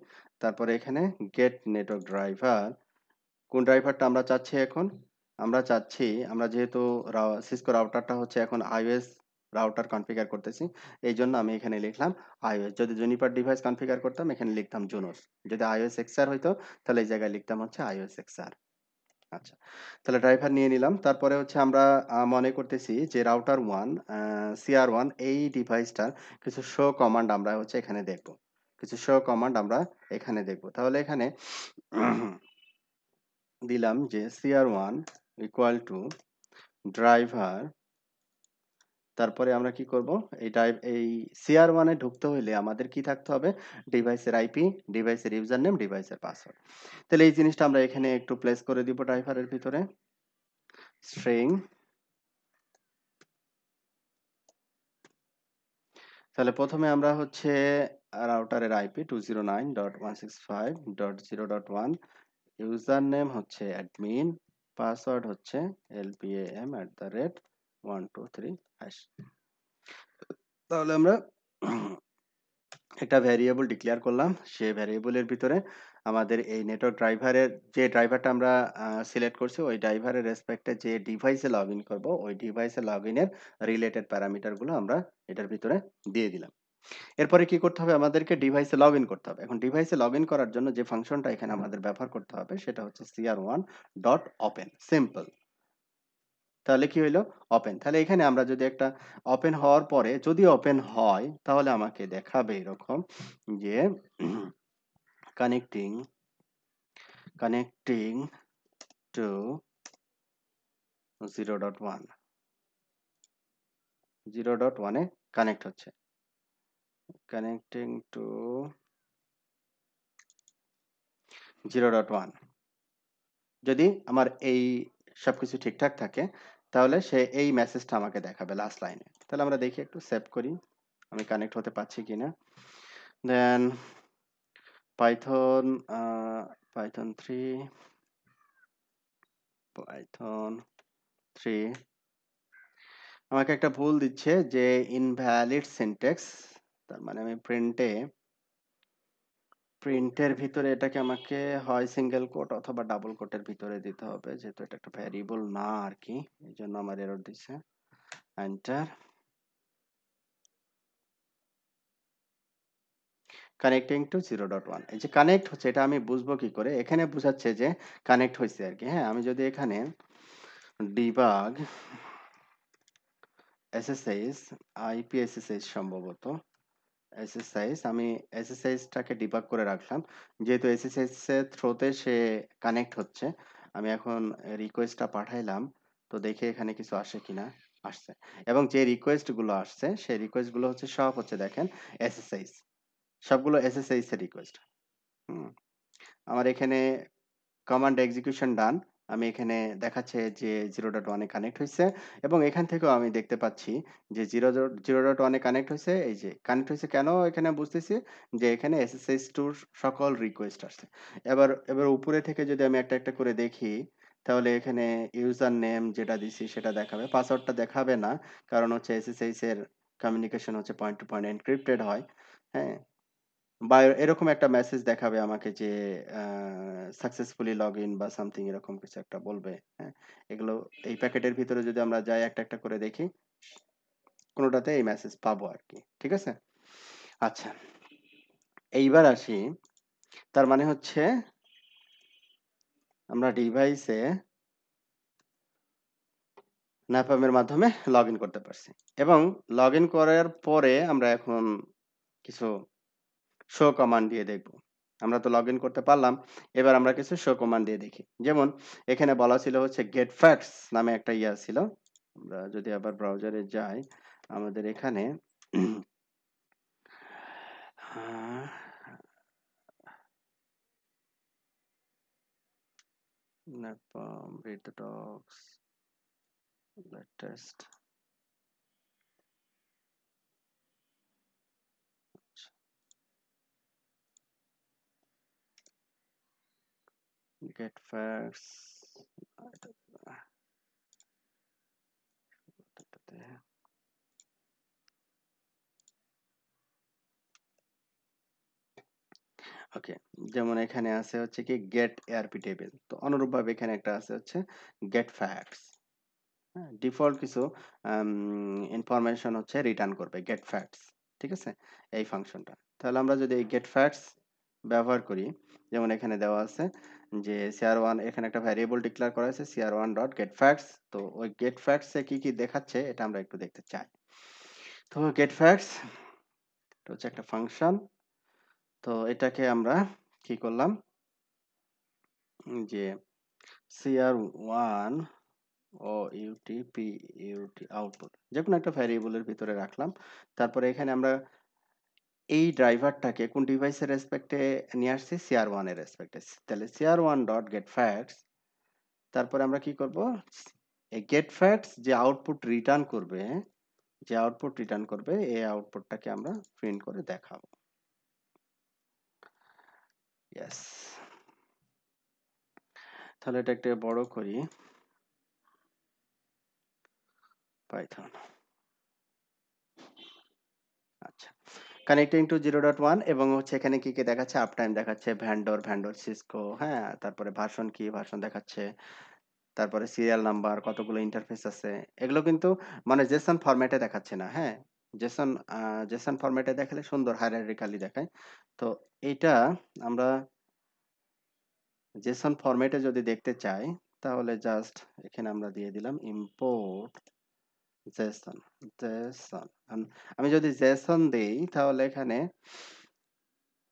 তারপরে এখানে গেট নেটওয়ার্ক ড্রাইভার কোন ড্রাইভারটা আমরা চাচ্ছি এখন আমরা চাচ্ছি আমরা যেহেতু সিসকো রাউটারটা হচ্ছে এখন আইওএস রাউটার কনফিগার করতেছি এই জন্য আমি এখানে লিখলাম আইওএস যদি জুনিপার ডিভাইস কনফিগার করতাম এখানে লিখতাম জুনোস যদি আইওএস এক্সআর হইতো তাহলে এই জায়গায় লিখতাম হচ্ছে আইওএস এক্সআর আচ্ছা তাহলে ড্রাইভার নিয়ে নিলাম তারপরে হচ্ছে আমরা মনে করতেছি যে রাউটার ওয়ান সিআর ওয়ান এই ডিভাইসটার কিছু শো কমান্ড আমরা হচ্ছে এখানে দেখবো কিছু শো কমান্ড আমরা এখানে দেখব তাহলে এখানে দিলাম যে CR one equal to driver তারপরে আমরা কি করব এই ড্রাইভ এই সিআর ওয়ানে ঢুকতে হইলে আমাদের কি থাকতে হবে ডিভাইসের আইপি ডিভাইসের ইউজার নেম ডিভাইসের পাসওয়ার্ড তাহলে এই জিনিসটা আমরা এখানে একটু প্লেস করে দিব ড্রাইভারের ভিতরে স্ট্রিং তাহলে প্রথমে আমরা হচ্ছে রাউটারের IP two zero nine dot one six five dot zero dot one user name হচ্ছে অ্যাডমিন পাসওয়ার্ড হচ্ছে LPM at the rate one two three hash তাহলে আমরা একটা ভ্যারিয়েবল ডিক্লেয়ার করলাম সে ভ্যারিয়েবলের ভিতরে আমাদের এই নেটওয়ার্ক ড্রাইভারের যে ড্রাইভারটা আমরা সিলেক্ট করছি ওই ড্রাইভারের রেসপেক্টে যে ডিভাইসে লগ ইন করবো ওই ডিভাইসে লগ ইনের রিলেটেড প্যারামিটারগুলো আমরা এটার ভিতরে দিয়ে দিলাম এরপরে কি করতে হবে আমাদেরকে ডিভাইসে লগ করতে হবে এখন ডিভাইসে লগ করার জন্য যে ফাংশনটা এখানে আমাদের ব্যবহার করতে হবে সেটা হচ্ছে CR one dot open simple তাহলে কি হইলো ওপেন তাহলে এখানে আমরা যদি একটা ওপেন হওয়ার পরে যদি ওপেন হয় তাহলে আমাকে দেখাবে এরকম যে connecting connecting to zero dot one zero dot ওয়ানে কানেক্ট হচ্ছে connecting to 0.1 যদি আমার এই সব কিছু ঠিকঠাক থাকে তাহলে সে এই মেসেজটা আমাকে দেখাবে লাস্ট লাইনে তাহলে আমরা দেখি একটু সেভ করি আমি কানেক্ট হতে পারছি কিনা then Python Python three Python three আমাকে একটা ভুল দিচ্ছে যে ইনভ্যালিড সিনটেক্স তার মানে আমি প্রিন্টে প্রিন্টের ভিতরে এটাকে আমাকে হয় সিঙ্গেল কোট অথবা ডাবল কোটের ভিতরে দিতে হবে যেহেতু এটা একটা ভ্যারিয়েবল না আর কি এই জন্য আমার এরর দিছে enter connecting to zero dot one এই যে কানেক্ট হচ্ছে এটা আমি বুঝবো কি করে এখানে বুঝাচ্ছে যে কানেক্ট হয়েছে আর কি হ্যাঁ আমি যদি এখানে ডিবাগ এস আইপিএসএসএস সম্ভবত এসএসআইস আমি এসএসআইসটাকে ডিবাগ করে রাখলাম যেহেতু এসএসআইস এর থ্রোতে সে কানেক্ট হচ্ছে আমি এখন রিকোয়েস্টটা পাঠাইলাম তো দেখে এখানে কিছু আসে কিনা আসছে এবং যে রিকোয়েস্টগুলো আসছে সেই রিকোয়েস্টগুলো হচ্ছে সব হচ্ছে দেখেন এসএসআইস সবগুলো এসএসআইস এর রিকোয়েস্ট হুম আমার এখানে কমান্ড এক্সিকিউশন ডান আমি এখানে দেখাচ্ছে যে জিরো ডট ওয়ানে কানেক্ট হয়েছে এবং এখান থেকেও আমি দেখতে পাচ্ছি যে জিরো জিরো ডট ওয়ানে কানেক্ট হয়েছে এই যে কানেক্ট হয়েছে কেন এখানে বুঝতেছি যে এখানে এসএসএস টুর সকল রিকোয়েস্ট আসছে এবার এবার উপরে থেকে যদি আমি একটা একটা করে দেখি তাহলে এখানে ইউজার নেম যেটা দিছি সেটা দেখাবে পাসওয়ার্ডটা দেখাবে না কারণ হচ্ছে এসএসএস এর কমিউনিকেশন হচ্ছে পয়েন্ট টু পয়েন্ট এনক্রিপ্টেড হয় হ্যাঁ বা এরকম একটা মেসেজ দেখাবে আমাকে যে সাকসেসফুলি লগ ইন বা সামথিং এরকম কিছু একটা বলবে হ্যাঁ এগুলো এই প্যাকেটের ভিতরে যদি আমরা যাই একটা একটা করে দেখি কোনোটাতে এই মেসেজ পাবো আর কি ঠিক আছে আচ্ছা এইবার আসি তার মানে হচ্ছে আমরা ডিভাইসে ন্যাপামের মাধ্যমে লগ করতে পারছি এবং লগ করার পরে আমরা এখন কিছু শো কমান্ড দিয়ে দেখব আমরা তো লগ করতে পারলাম এবার আমরা কিছু শো কমান্ড দিয়ে দেখি যেমন এখানে বলা ছিল হচ্ছে গেট ফ্যাক্টস নামে একটা ইয়া ছিল আমরা যদি আবার ব্রাউজারে যাই আমাদের এখানে napalm read get facts ওকে যেমন এখানে আছে হচ্ছে কি গেট এআরপি টেবিল তো অনুরূপভাবে এখানে একটা আছে হচ্ছে গেট ফ্যাক্টস হ্যাঁ ডিফল্ট কিছু ইনফরমেশন হচ্ছে রিটার্ন করবে গেট ফ্যাক্টস ঠিক আছে এই ফাংশনটা তাহলে আমরা যদি এই গেট ফ্যাক্টস ব্যবহার করি যেমন এখানে দেওয়া আছে যে সিআর ওয়ান এখানে একটা ভ্যারিয়েবল ডিক্লেয়ার করা হয়েছে CR one dot get facts তো ওই গেট ফ্যাক্টসে কি কি দেখাচ্ছে এটা আমরা একটু দেখতে চাই তো গেট ফ্যাক্টস এটা হচ্ছে একটা ফাংশন তো এটাকে আমরা কি করলাম যে CR one O UT P UT output যে কোনো একটা ভ্যারিয়েবলের ভিতরে রাখলাম তারপরে এখানে আমরা এই ড্রাইভারটাকে কোন ডিভাইসের রেসপেক্টে নিয়ে আসছি সিআর ওয়ানের রেসপেক্টে তাহলে CR one dot get facts তারপরে আমরা কি করব এই গেট ফ্যাক্টস যে আউটপুট রিটার্ন করবে যে আউটপুট রিটার্ন করবে এই আউটপুটটাকে আমরা প্রিন্ট করে দেখাবো ইয়াস তাহলে এটা একটু বড় করি Python connecting to zero dot one এবং হচ্ছে এখানে কি কি দেখাচ্ছে আপ টাইম দেখাচ্ছে ভ্যান্ডোর ভ্যান্ডোর সিসকো হ্যাঁ তারপরে ভার্সন কি ভার্সন দেখাচ্ছে তারপরে সিরিয়াল নাম্বার কতগুলো ইন্টারফেস আছে এগুলো কিন্তু মানে জেসন ফরম্যাটে দেখাচ্ছে না হ্যাঁ জেসন জেসন ফরম্যাটে দেখালে সুন্দর হায়ারারিকালি দেখায় তো এটা আমরা জেসন ফরম্যাটে যদি দেখতে চাই তাহলে জাস্ট এখানে আমরা দিয়ে দিলাম ইম্পোর্ট জেসন জেসন আমি যদি জেসন দেই তাহলে এখানে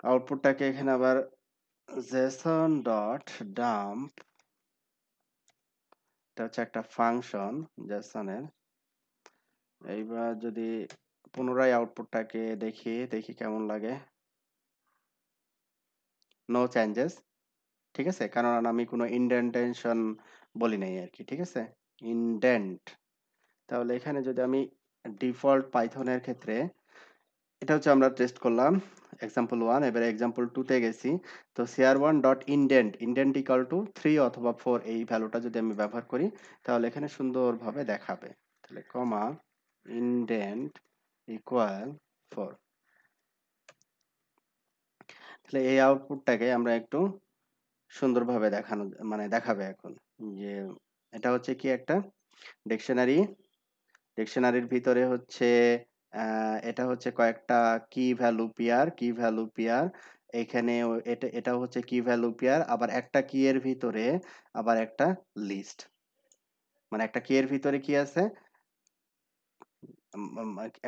আউটপুটটাকে এখানে আবার জেসন ডট ডাম্প এটা হচ্ছে একটা ফাংশন জেসনের এইবার যদি পুনরায় আউটপুটটাকে দেখি দেখি কেমন লাগে নো চেঞ্জেস ঠিক আছে কারণ আমি কোনো ইন্ডেন্টেশন বলি নাই আর কি ঠিক আছে ইন্ডেন্ট তাহলে এখানে যদি আমি ডিফল্ট পাইথনের ক্ষেত্রে এটা হচ্ছে আমরা টেস্ট করলাম এক্সাম্পল ওয়ান এবারে এক্সাম্পল টুতে গেছি তো CR one dot indent indent equal two three অথবা ফোর এই ভ্যালুটা যদি আমি ব্যবহার করি তাহলে এখানে সুন্দরভাবে দেখাবে তাহলে কমা ইন্ডেন্ট ইকুয়াল ফোর তাহলে এই আউটপুটটাকে আমরা একটু সুন্দরভাবে দেখানো মানে দেখাবে এখন যে এটা হচ্ছে কি একটা ডিকশনারি ডিকশনারির ভিতরে হচ্ছে এটা হচ্ছে কয়েকটা key value pair key value pair এখানে এটা এটা হচ্ছে কি ভ্যালু পিয়ার আবার একটা কি এর ভিতরে আবার একটা লিস্ট মানে একটা কি এর ভিতরে কি আছে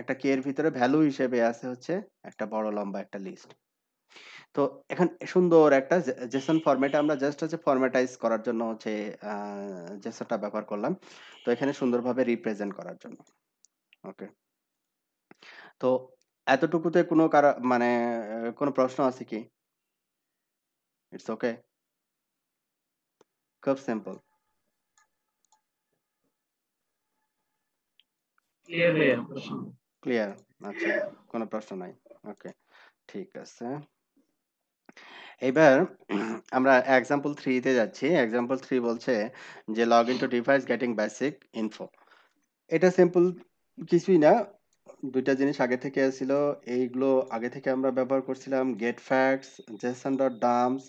একটা কি এর ভিতরে ভ্যালু হিসেবে আছে হচ্ছে একটা বড় লম্বা একটা লিস্ট তো এখন সুন্দর একটা জেসন ফরম্যাটে আমরা জাস্ট হচ্ছে ফরম্যাটাইজ করার জন্য হচ্ছে আ জেসনটা ব্যবহার করলাম। তো এখানে সুন্দরভাবে রিপ্রেজেন্ট করার জন্য। ওকে। তো এতটুকুতে কোনো কারো মানে কোনো প্রশ্ন আছে কি? It's okay? খুব সিম্পল। ক্লিয়ার? আচ্ছা। কোনো প্রশ্ন নাই। ওকে। ঠিক আছে। এবার আমরা এক্সাম্পল থ্রিতে যাচ্ছি এক্সাম্পল থ্রি বলছে যে log in to device getting basic info এটা সিম্পল কিছুই না দুইটা জিনিস আগে থেকে ছিল এইগুলো আগে থেকে আমরা ব্যবহার করছিলাম get facts JSON dot dumps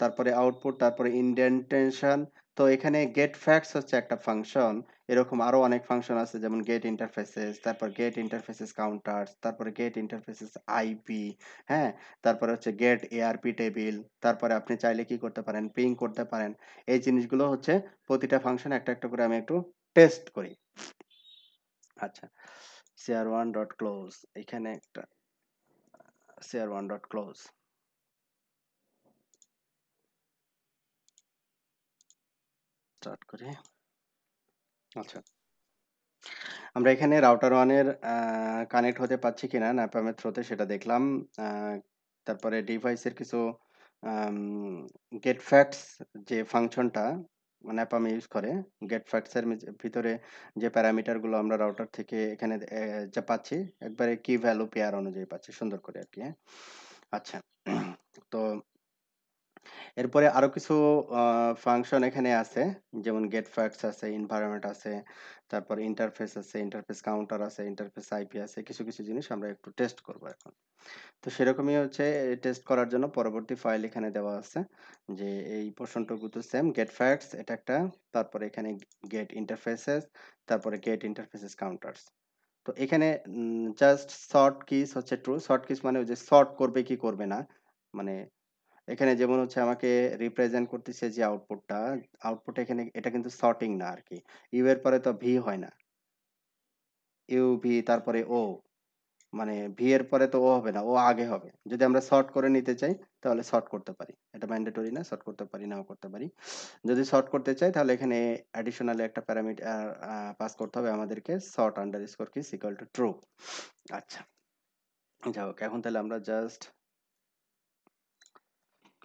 তারপরে আউটপুট তারপরে ইন্ডেন্টেশন তো এখানে গেট ফ্যাক্টস হচ্ছে একটা ফাংশন এরকম আরো অনেক ফাংশন আছে যেমন গেট ইন্টারফেসেস তারপর গেট ইন্টারফেসেস কাউন্টার তারপরে গেট ইন্টারফেসেস আইপি হ্যাঁ তারপরে হচ্ছে গেট এআরপি টেবিল তারপরে আপনি চাইলে কি করতে পারেন পিং করতে পারেন এই জিনিসগুলো হচ্ছে প্রতিটা ফাংশন একটা একটা করে আমি একটু টেস্ট করি আচ্ছা শেয়ার ওয়ান ডট ক্লোজ এখানে একটা CR one dot close start করি আচ্ছা। আমরা এখানে রাউটার ওয়ানের কানেক্ট হতে পারছি কিনা ন্যাপামের থ্রুতে সেটা দেখলাম। তারপরে ডিভাইসের কিছু গেট ফ্যাক্টস যে ফাংশনটা ন্যাপাম ইউজ করে, গেট ফ্যাক্টসের ভিতরে যে প্যারামিটারগুলো আমরা রাউটার থেকে এখানে যা পাচ্ছি একবারে কি ভ্যালু পেয়ার অনুযায়ী পাচ্ছি সুন্দর করে কি হ্যাঁ? আচ্ছা, তো এরপরে আরও কিছু ফাংশন এখানে আছে যেমন গেট ফ্যাক্টস আছে এনভায়রনমেন্ট আছে তারপর ইন্টারফেস আছে ইন্টারফেস কাউন্টার আছে ইন্টারফেস আইপি আছে কিছু কিছু জিনিস আমরা একটু টেস্ট করব এখন তো সেরকমই হচ্ছে টেস্ট করার জন্য পরবর্তী ফাইল এখানে দেওয়া আছে যে এই পোর্শনটুকু তো সেম গেট ফ্যাক্টস এটা একটা তারপরে এখানে গেট ইন্টারফেসেস তারপরে গেট ইন্টারফেসেস কাউন্টার্স তো এখানে জাস্ট শর্ট কিস হচ্ছে ট্রু শর্ট কিস মানে যে শর্ট করবে কি করবে না মানে এখানে যেমন হচ্ছে আমাকে রিপ্রেজেন্ট করতেছে যে আউটপুটটা আউটপুট এখানে এটা কিন্তু সর্টিং না আর কি ইউ এর পরে তো ভি হয় না ইউ ভি তারপরে ও মানে ভি এর পরে তো ও হবে না ও আগে হবে যদি আমরা শর্ট করে নিতে চাই তাহলে শর্ট করতে পারি এটা ম্যান্ডেটরি না শর্ট করতে পারি নাও করতে পারি যদি শর্ট করতে চাই তাহলে এখানে অ্যাডিশনালি একটা প্যারামিটার পাস করতে হবে আমাদেরকে শর্ট আন্ডার স্কোর কি সিকল টু ট্রু আচ্ছা যাই হোক এখন তাহলে আমরা জাস্ট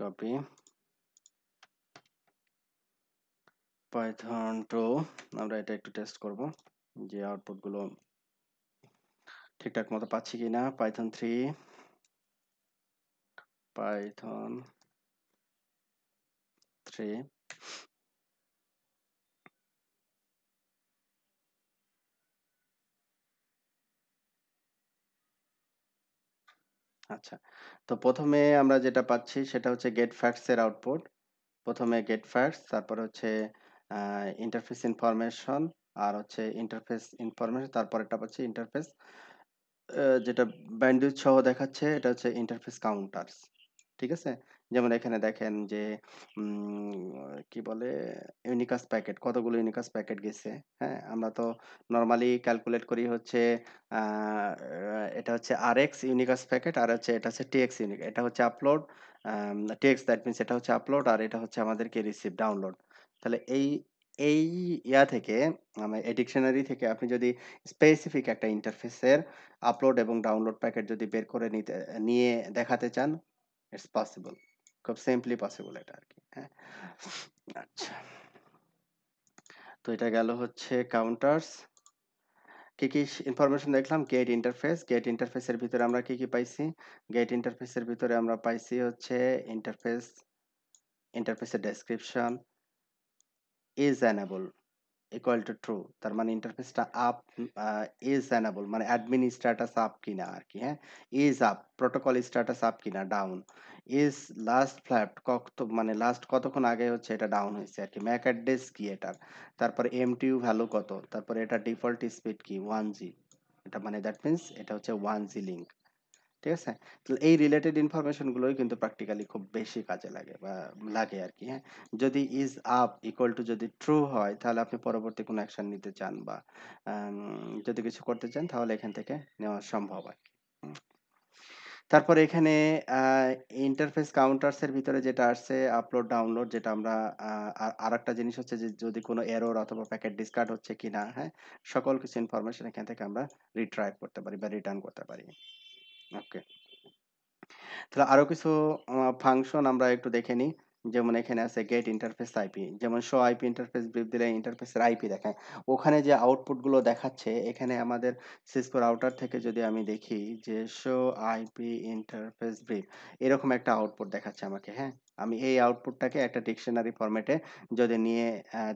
copy python pro আমরা এটা একটু টেস্ট করব যে আউটপুটগুলো ঠিকঠাক মতো পাচ্ছি কিনা না পাইথন থ্রি পাইথন থ্রি আচ্ছা তো প্রথমে আমরা যেটা পাচ্ছি সেটা হচ্ছে গেট ফ্যাক্টসের আউটপুট প্রথমে গেট ফ্যাক্টস তারপর হচ্ছে ইন্টারফেস ইনফরমেশন আর হচ্ছে ইন্টারফেস ইনফরমেশন তারপর এটা পাচ্ছি ইন্টারফেস যেটা ব্যান্ডউইথ সহ দেখাচ্ছে এটা হচ্ছে ইন্টারফেস কাউন্টারস ঠিক আছে যেমন এখানে দেখেন যে কি বলে ইউনিকাস প্যাকেট কতগুলো ইউনিকাস প্যাকেট গেছে হ্যাঁ আমরা তো নর্মালি ক্যালকুলেট করি হচ্ছে এটা হচ্ছে আর এক্স ইউনিকাস প্যাকেট আর হচ্ছে এটা হচ্ছে টিএক্স ইউনিক এটা হচ্ছে আপলোড টিএক্স দ্যাট মিনস এটা হচ্ছে আপলোড আর এটা হচ্ছে আমাদেরকে রিসিভ ডাউনলোড তাহলে এই এই ইয়া থেকে মানে এই ডিকশনারি থেকে আপনি যদি স্পেসিফিক একটা ইন্টারফেসের আপলোড এবং ডাউনলোড প্যাকেট যদি বের করে নিতে নিয়ে দেখাতে চান ইটস পসিবল খুব সিম্পলি পসিবল এটা আর কি হ্যাঁ আচ্ছা তো এটা গেল হচ্ছে কাউন্টার্স কি কি ইনফরমেশন দেখলাম গেট ইন্টারফেস গেট ইন্টারফেসের ভিতরে আমরা কি কি পাইছি গেট ইন্টারফেসের ভিতরে আমরা পাইছি হচ্ছে ইন্টারফেস ইন্টারফেসের description is enable equal to true তার মানে ইন্টারফেসটা আপ ইজ অ্যানাবল মানে অ্যাডমিন স্ট্যাটাস আপ কিনা আর কি হ্যাঁ is up protocol status up কিনা ডাউন ইজ লাস্ট ফ্ল্যাট কত মানে লাস্ট কতক্ষণ আগে হচ্ছে এটা ডাউন হয়েছে আর কি ম্যাক অ্যাড্রেস কি এটার তারপর এমটিইউ ভ্যালু কত তারপরে এটা ডিফল্ট স্পিড কি ওয়ান জি এটা মানে দ্যাট মিনস এটা হচ্ছে ওয়ান জি লিঙ্ক ঠিক আছে তাহলে এই রিলেটেড ইনফরমেশনগুলোই কিন্তু প্র্যাকটিক্যালি খুব বেশি কাজে লাগে বা লাগে আর কি হ্যাঁ যদি ইজ আপ ইকুয়াল টু যদি ট্রু হয় তাহলে আপনি পরবর্তী কোনো অ্যাকশন নিতে চান বা যদি কিছু করতে চান তাহলে এখান থেকে নেওয়া সম্ভব আর তারপর এখানে ইন্টারফেস কাউন্টার্সের ভিতরে যেটা আসছে আপলোড ডাউনলোড যেটা আমরা আর একটা জিনিস হচ্ছে যে যদি কোনো এরর অথবা প্যাকেট ডিসকার্ড হচ্ছে কি না হ্যাঁ সকল কিছু ইনফরমেশন এখান থেকে আমরা রিট্রাইভ করতে পারি বা রিটার্ন করতে পারি ওকে তাহলে আরো কিছু ফাংশন আমরা একটু দেখে নিই যেমন এখানে আছে গেট ইন্টারফেস আইপি যেমন শো আইপি ইন্টারফেস ব্রিফ দিলে ইন্টারফেসের আইপি দেখায় ওখানে যে আউটপুটগুলো দেখাচ্ছে এখানে আমাদের সিসকোর আউটার থেকে যদি আমি দেখি যে শো আইপি ইন্টারফেস ব্রিফ এরকম একটা আউটপুট দেখাচ্ছে আমাকে হ্যাঁ আমি এই আউটপুটটাকে একটা ডিকশনারি ফরম্যাটে যদি নিয়ে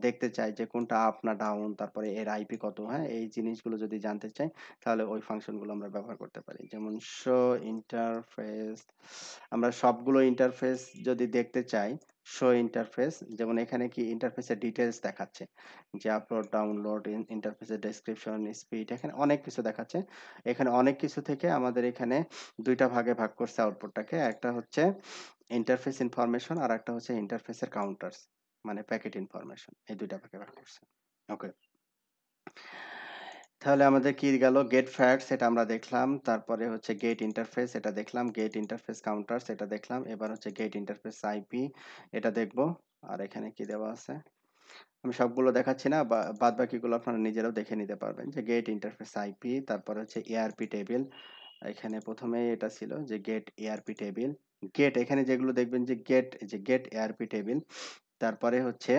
দেখতে চাই যে কোনটা আপ না ডাউন তারপরে এর আইপি কত হ্যাঁ এই জিনিসগুলো যদি জানতে চাই তাহলে ওই ফাংশনগুলো আমরা ব্যবহার করতে পারি যেমন শো ইন্টারফেস আমরা সবগুলো ইন্টারফেস যদি দেখতে চাই শো ইন্টারফেস যেমন এখানে কি ইন্টারফেসের ডিটেলস দেখাচ্ছে যে আপলোড ডাউনলোড ইন্টারফেসের ডেসক্রিপশন স্পিড এখানে অনেক কিছু দেখাচ্ছে এখানে অনেক কিছু থেকে আমাদের এখানে দুইটা ভাগে ভাগ করছে আউটপুটটাকে একটা হচ্ছে ইন্টারফেস ইনফরমেশন আর একটা হচ্ছে ইন্টারফেসের কাউন্টার্স মানে প্যাকেট ইনফরমেশন এই দুইটা ভাগে ভাগ করছে ওকে তাহলে আমাদের কি গেল গেট ফ্যাক্টস এটা আমরা দেখলাম তারপরে হচ্ছে গেট ইন্টারফেস এটা দেখলাম গেট ইন্টারফেস কাউন্টার্স এটা দেখলাম এবার হচ্ছে গেট ইন্টারফেস আইপি এটা দেখব আর এখানে কি দেওয়া আছে আমি সবগুলো দেখাচ্ছি না বাদ বাকিগুলো আপনারা নিজেরাও দেখে নিতে পারবেন যে গেট ইন্টারফেস আইপি তারপরে হচ্ছে এআরপি টেবিল এখানে প্রথমে এটা ছিল যে গেট এআরপি টেবিল গেট এখানে যেগুলো দেখবেন যে গেট যে গেট এআরপি টেবিল তারপরে হচ্ছে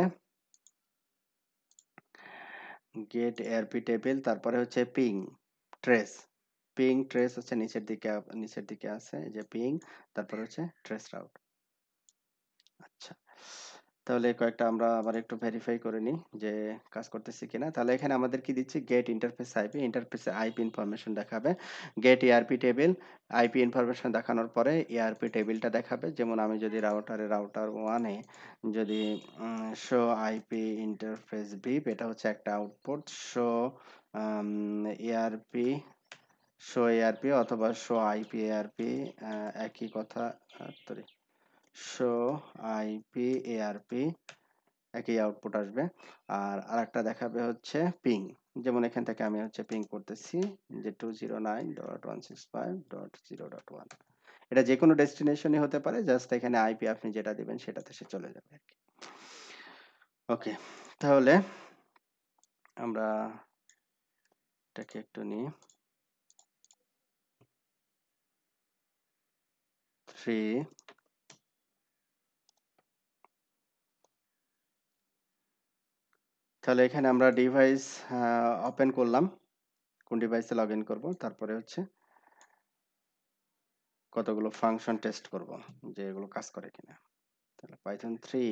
গেট এআরপি টেবিল তারপরে হচ্ছে পিং ট্রেস পিং ট্রেস হচ্ছে নিচের দিকে নিচের দিকে আছে যে পিং তারপরে হচ্ছে ট্রেস রাউট আচ্ছা তাহলে কয়েকটা আমরা আবার একটু ভেরিফাই করে নিই যে কাজ করতেছি কিনা তাহলে এখানে আমাদের কি দিচ্ছে গেট ইন্টারফেস আইপি ইন্টারফেসে আইপি ইনফরমেশন দেখাবে get ARP table IP information দেখানোর পরে ইআরপি e টেবিলটা দেখাবে যেমন আমি যদি রাউটারে রাউটার ওয়ানে যদি শো আইপি ইন্টারফেস ভিপ এটা হচ্ছে একটা output show ARP show ARP অথবা শো আইপি এআরপি একই কথা সরি শো আইপি এআরপি একই আউটপুট আসবে আর আরেকটা দেখাবে হচ্ছে পিং যেমন এখান থেকে আমি হচ্ছে পিং করতেছি যে two zero nine dot one six five dot zero dot one এটা যে কোনো ডেস্টিনেশনই হতে পারে জাস্ট এখানে আইপি আপনি যেটা দেবেন সেটাতে সে চলে যাবে আর কি ওকে তাহলে আমরা এটাকে একটু নিই থ্রি তাহলে এখানে আমরা ডিভাইস ওপেন করলাম কোন ডিভাইসে লগ ইন করবো তারপরে হচ্ছে কতগুলো ফাংশন টেস্ট করব যে এগুলো কাজ করে কিনা তাহলে পাইথন থ্রি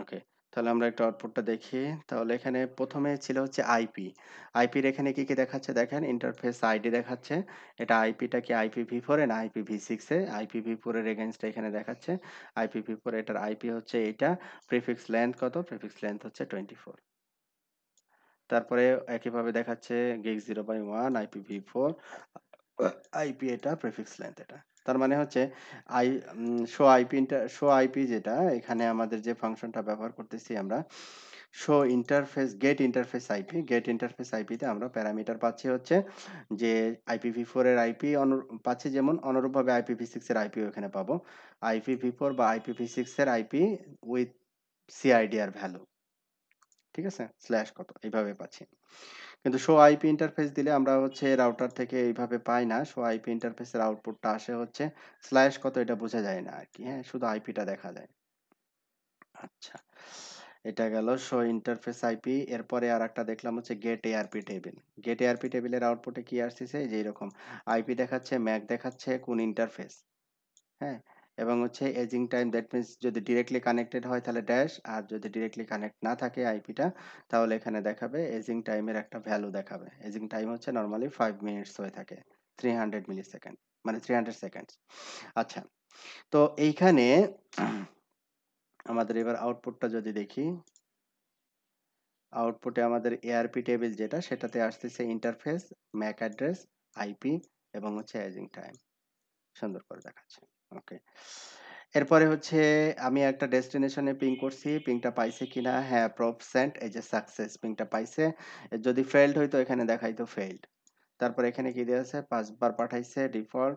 ওকে তাহলে আমরা একটু আউটপুটটা দেখি তাহলে এখানে প্রথমে ছিল হচ্ছে আইপি আইপির এখানে কি কি দেখাচ্ছে দেখেন ইন্টারফেস আইডি দেখাচ্ছে এটা আইপিটা কি আইপি ভি ফোর না আইপি ভি সিক্সে আইপি ভি ফোরের এগেনস্টটা এখানে দেখাচ্ছে আইপি ভি ফোর এটার আইপি হচ্ছে এটা প্রিফিক্স লেন্থ কত প্রিফিক্স লেন্থ হচ্ছে টোয়েন্টি ফোর তারপরে একইভাবে দেখাচ্ছে gig zero by one IP V four IP এটা প্রিফিক্স লেন্থ এটা তার মানে হচ্ছে আই শো আইপিটা শো আইপি যেটা এখানে আমাদের যে ফাংশনটা ব্যবহার করতেছি আমরা show interface get interface IP get interface আইপিতে আমরা প্যারামিটার পাচ্ছি হচ্ছে যে আইপিভি ফোরের আইপি অনু পাচ্ছি যেমন অনুরূপভাবে আইপিভি সিক্সের আইপিও এখানে পাবো আইপিভি ফোর বা আইপিভি সিক্সের আইপি উইথ সিআইডিআর ভ্যালু ঠিক আছে স্ল্যাশ কত এইভাবে পাচ্ছি কিন্তু শো আইপি ইন্টারফেস দিলে আমরা হচ্ছে রাউটার থেকে এইভাবে পাই না শো আইপি ইন্টারফেসের আউটপুটটা আসে হচ্ছে স্ল্যাশ কত এটা বোঝা যায় না আর কি হ্যাঁ শুধু আইপিটা দেখা যায় আচ্ছা এটা গেল শো ইন্টারফেস আইপি এরপরে আর একটা দেখলাম হচ্ছে get ARP table get ARP টেবিলের আউটপুটে কি আসতেছে যে এরকম আইপি দেখাচ্ছে ম্যাক দেখাচ্ছে কোন ইন্টারফেস হ্যাঁ এবং হচ্ছে এজিং টাইম দ্যাট মিন্স যদি ডিরেক্টলি কানেক্টেড হয় তাহলে ড্যাশ আর যদি ডিরেক্টলি কানেক্ট না থাকে আইপিটা তাহলে এখানে দেখাবে এজিং টাইমের একটা ভ্যালু দেখাবে এজিং টাইম হচ্ছে নর্মালি ফাইভ মিনিটস হয়ে থাকে থ্রি হান্ড্রেড মিলি সেকেন্ড মানে থ্রি হান্ড্রেড সেকেন্ডস আচ্ছা তো এইখানে আমাদের এবার আউটপুটটা যদি দেখি আউটপুটে আমাদের এআরপি টেবিল যেটা সেটাতে আসতেছে ইন্টারফেস ম্যাক অ্যাড্রেস আইপি এবং হচ্ছে এজিং টাইম সুন্দর করে দেখাচ্ছে ওকে এরপরে হচ্ছে আমি একটা ডেস্টিনেশনে পিং করছি পিংটা পাইছে কিনা হ্যাঁ প্রপ সেন্ট এই যে সাকসেস পিংটা পাইছে যদি ফেলড হইতো এখানে দেখাইতো ফেলড তারপর এখানে কি দেওয়া আছে পাঁচবার পাঠাইছে ডিফল্ট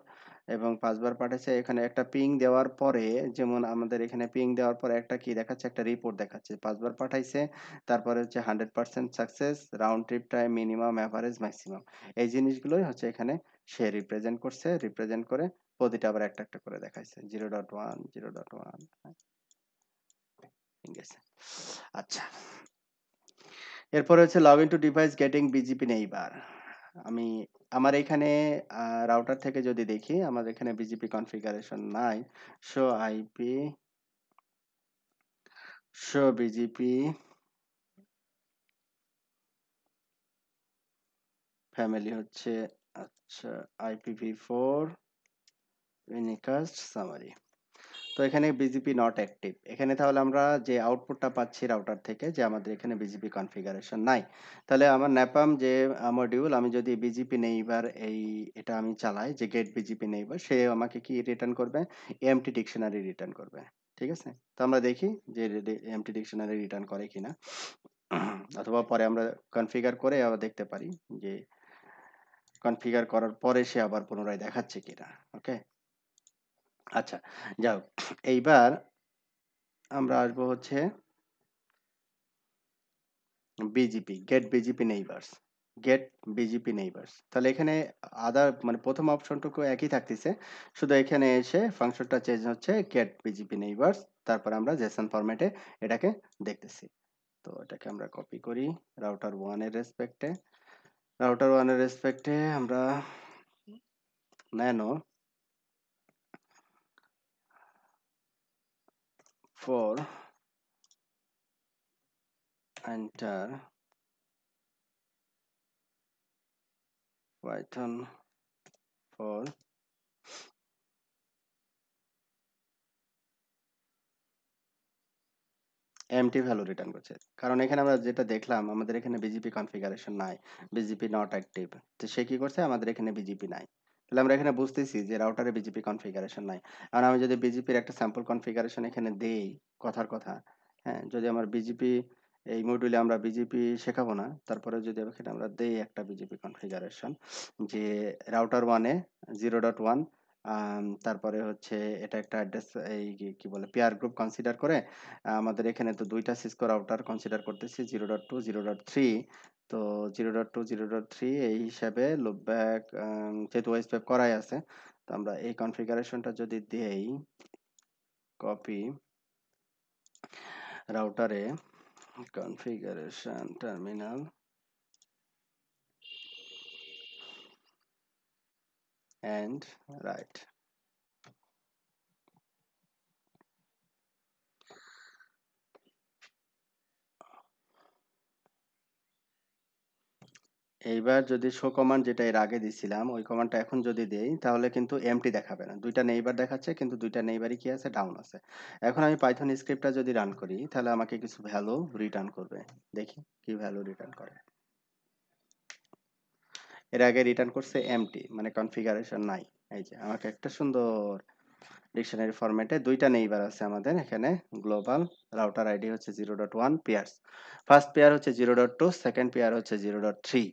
এবং পাঁচবার পাঠাইছে এখানে একটা পিং দেওয়ার পরে যেমন আমাদের এখানে পিং দেওয়ার পরে একটা কি দেখাচ্ছে একটা রিপোর্ট দেখাচ্ছে পাঁচবার পাঠাইছে তারপরে হচ্ছে hundred percent success round trip time minimum average maximum এই জিনিসগুলোই হচ্ছে এখানে সে রিপ্রেজেন্ট করছে রিপ্রেজেন্ট করে প্রতিটা আবার একটা একটা করে দেখাইছে zero dot one zero dot one হ্যাঁ। আচ্ছা এরপরে হচ্ছে log in to device getting BGP neighbour আমি আমার এখানে রাউটার থেকে যদি দেখি আমার এখানে বিজিপি কনফিগারেশন নাই show IP show BGP family হচ্ছে আচ্ছা আইপিভি ফোর রিনিকাস্ট সামারি তো এখানে বিজিপি নট অ্যাক্টিভ এখানে তাহলে আমরা যে আউটপুটটা পাচ্ছি রাউটার থেকে যে আমাদের এখানে বিজিপি কনফিগারেশন নাই তাহলে আমার ন্যাপাম যে মডিউল আমি যদি বিজিপি নেইবার এই এটা আমি চালাই যে গেট বিজিপি নেইবার সে আমাকে কি রিটার্ন করবে এমটি ডিকশনারি রিটার্ন করবে ঠিক আছে তো আমরা দেখি যে এমটি ডিকশনারি রিটার্ন করে কি না অথবা পরে আমরা কনফিগার করে আবার দেখতে পারি যে কনফিগার করার পরে সে আবার পুনরায় দেখাচ্ছে কিনা ওকে আচ্ছা যাও এইবার আমরা আসব হচ্ছে BGP get BGP neighbours get BGP neighbours তাহলে এখানে আদার মানে প্রথম অপশনটুকু একই থাকতেছে শুধু এখানে এসে ফাংশনটা চেঞ্জ হচ্ছে গেট বিজিপি নেইবার্স তারপর আমরা জেসন ফরম্যাটে এটাকে দেখতেছি তো এটাকে আমরা কপি করি রাউটার ওয়ানের রেসপেক্টে রাউটার ওয়ানের রেসপেক্টে আমরা nano for enter python for empty value return করছে কারণ এখানে আমরা যেটা দেখলাম আমাদের এখানে bgp কনফিগারেশন নাই bgp নট অ্যাক্টিভ তো সে কি করছে আমাদের এখানে bgp নাই তাহলে আমরা এখানে বুঝতেছি যে রাউটারে বিজেপি কনফিগারেশন নাই আর আমি যদি বিজেপির একটা স্যাম্পল কনফিগারেশন এখানে দেই কথার কথা হ্যাঁ যদি আমার বিজেপি এই মডিউলে আমরা বিজেপি শেখাবো না তারপরে যদি এখানে আমরা দেই একটা বিজেপি কনফিগারেশন যে রাউটার ওয়ানে জিরো ডট ওয়ান তারপরে হচ্ছে এটা একটা অ্যাড্রেস এই কি বলে পেয়ার গ্রুপ কনসিডার করে আমাদের এখানে তো দুইটা সিসকো রাউটার কনসিডার করতেছি zero dot two zero dot three তো zero dot two zero dot three এই হিসাবে লুপব্যাক um, যেহেতু ওয়েস ব্যাক করাই আছে তো আমরা এই কনফিগারেশনটা যদি দিই কপি রাউটারে কনফিগারেশন টার্মিনাল and রাইট এইবার যদি শো কমান্ড যেটা এর আগে দিছিলাম ওই কমান্ডটা এখন যদি দেই তাহলে কিন্তু এমটি দেখাবে না দুইটা নেইবার দেখাচ্ছে কিন্তু দুইটা নেইবারই কি আছে ডাউন আছে এখন আমি পাইথন স্ক্রিপ্টটা যদি রান করি তাহলে আমাকে কিছু ভ্যালু রিটার্ন করবে দেখি কি ভ্যালু রিটার্ন করে এর আগে রিটার্ন করছে এমটি মানে কনফিগারেশন নাই এই যে আমাকে একটা সুন্দর ডিকশনারি ফরম্যাটে দুইটা নেইবার আছে আমাদের এখানে গ্লোবাল রাউটার আইডি হচ্ছে zero dot one peers first peer হচ্ছে zero dot two second peer হচ্ছে জিরো ডট থ্রি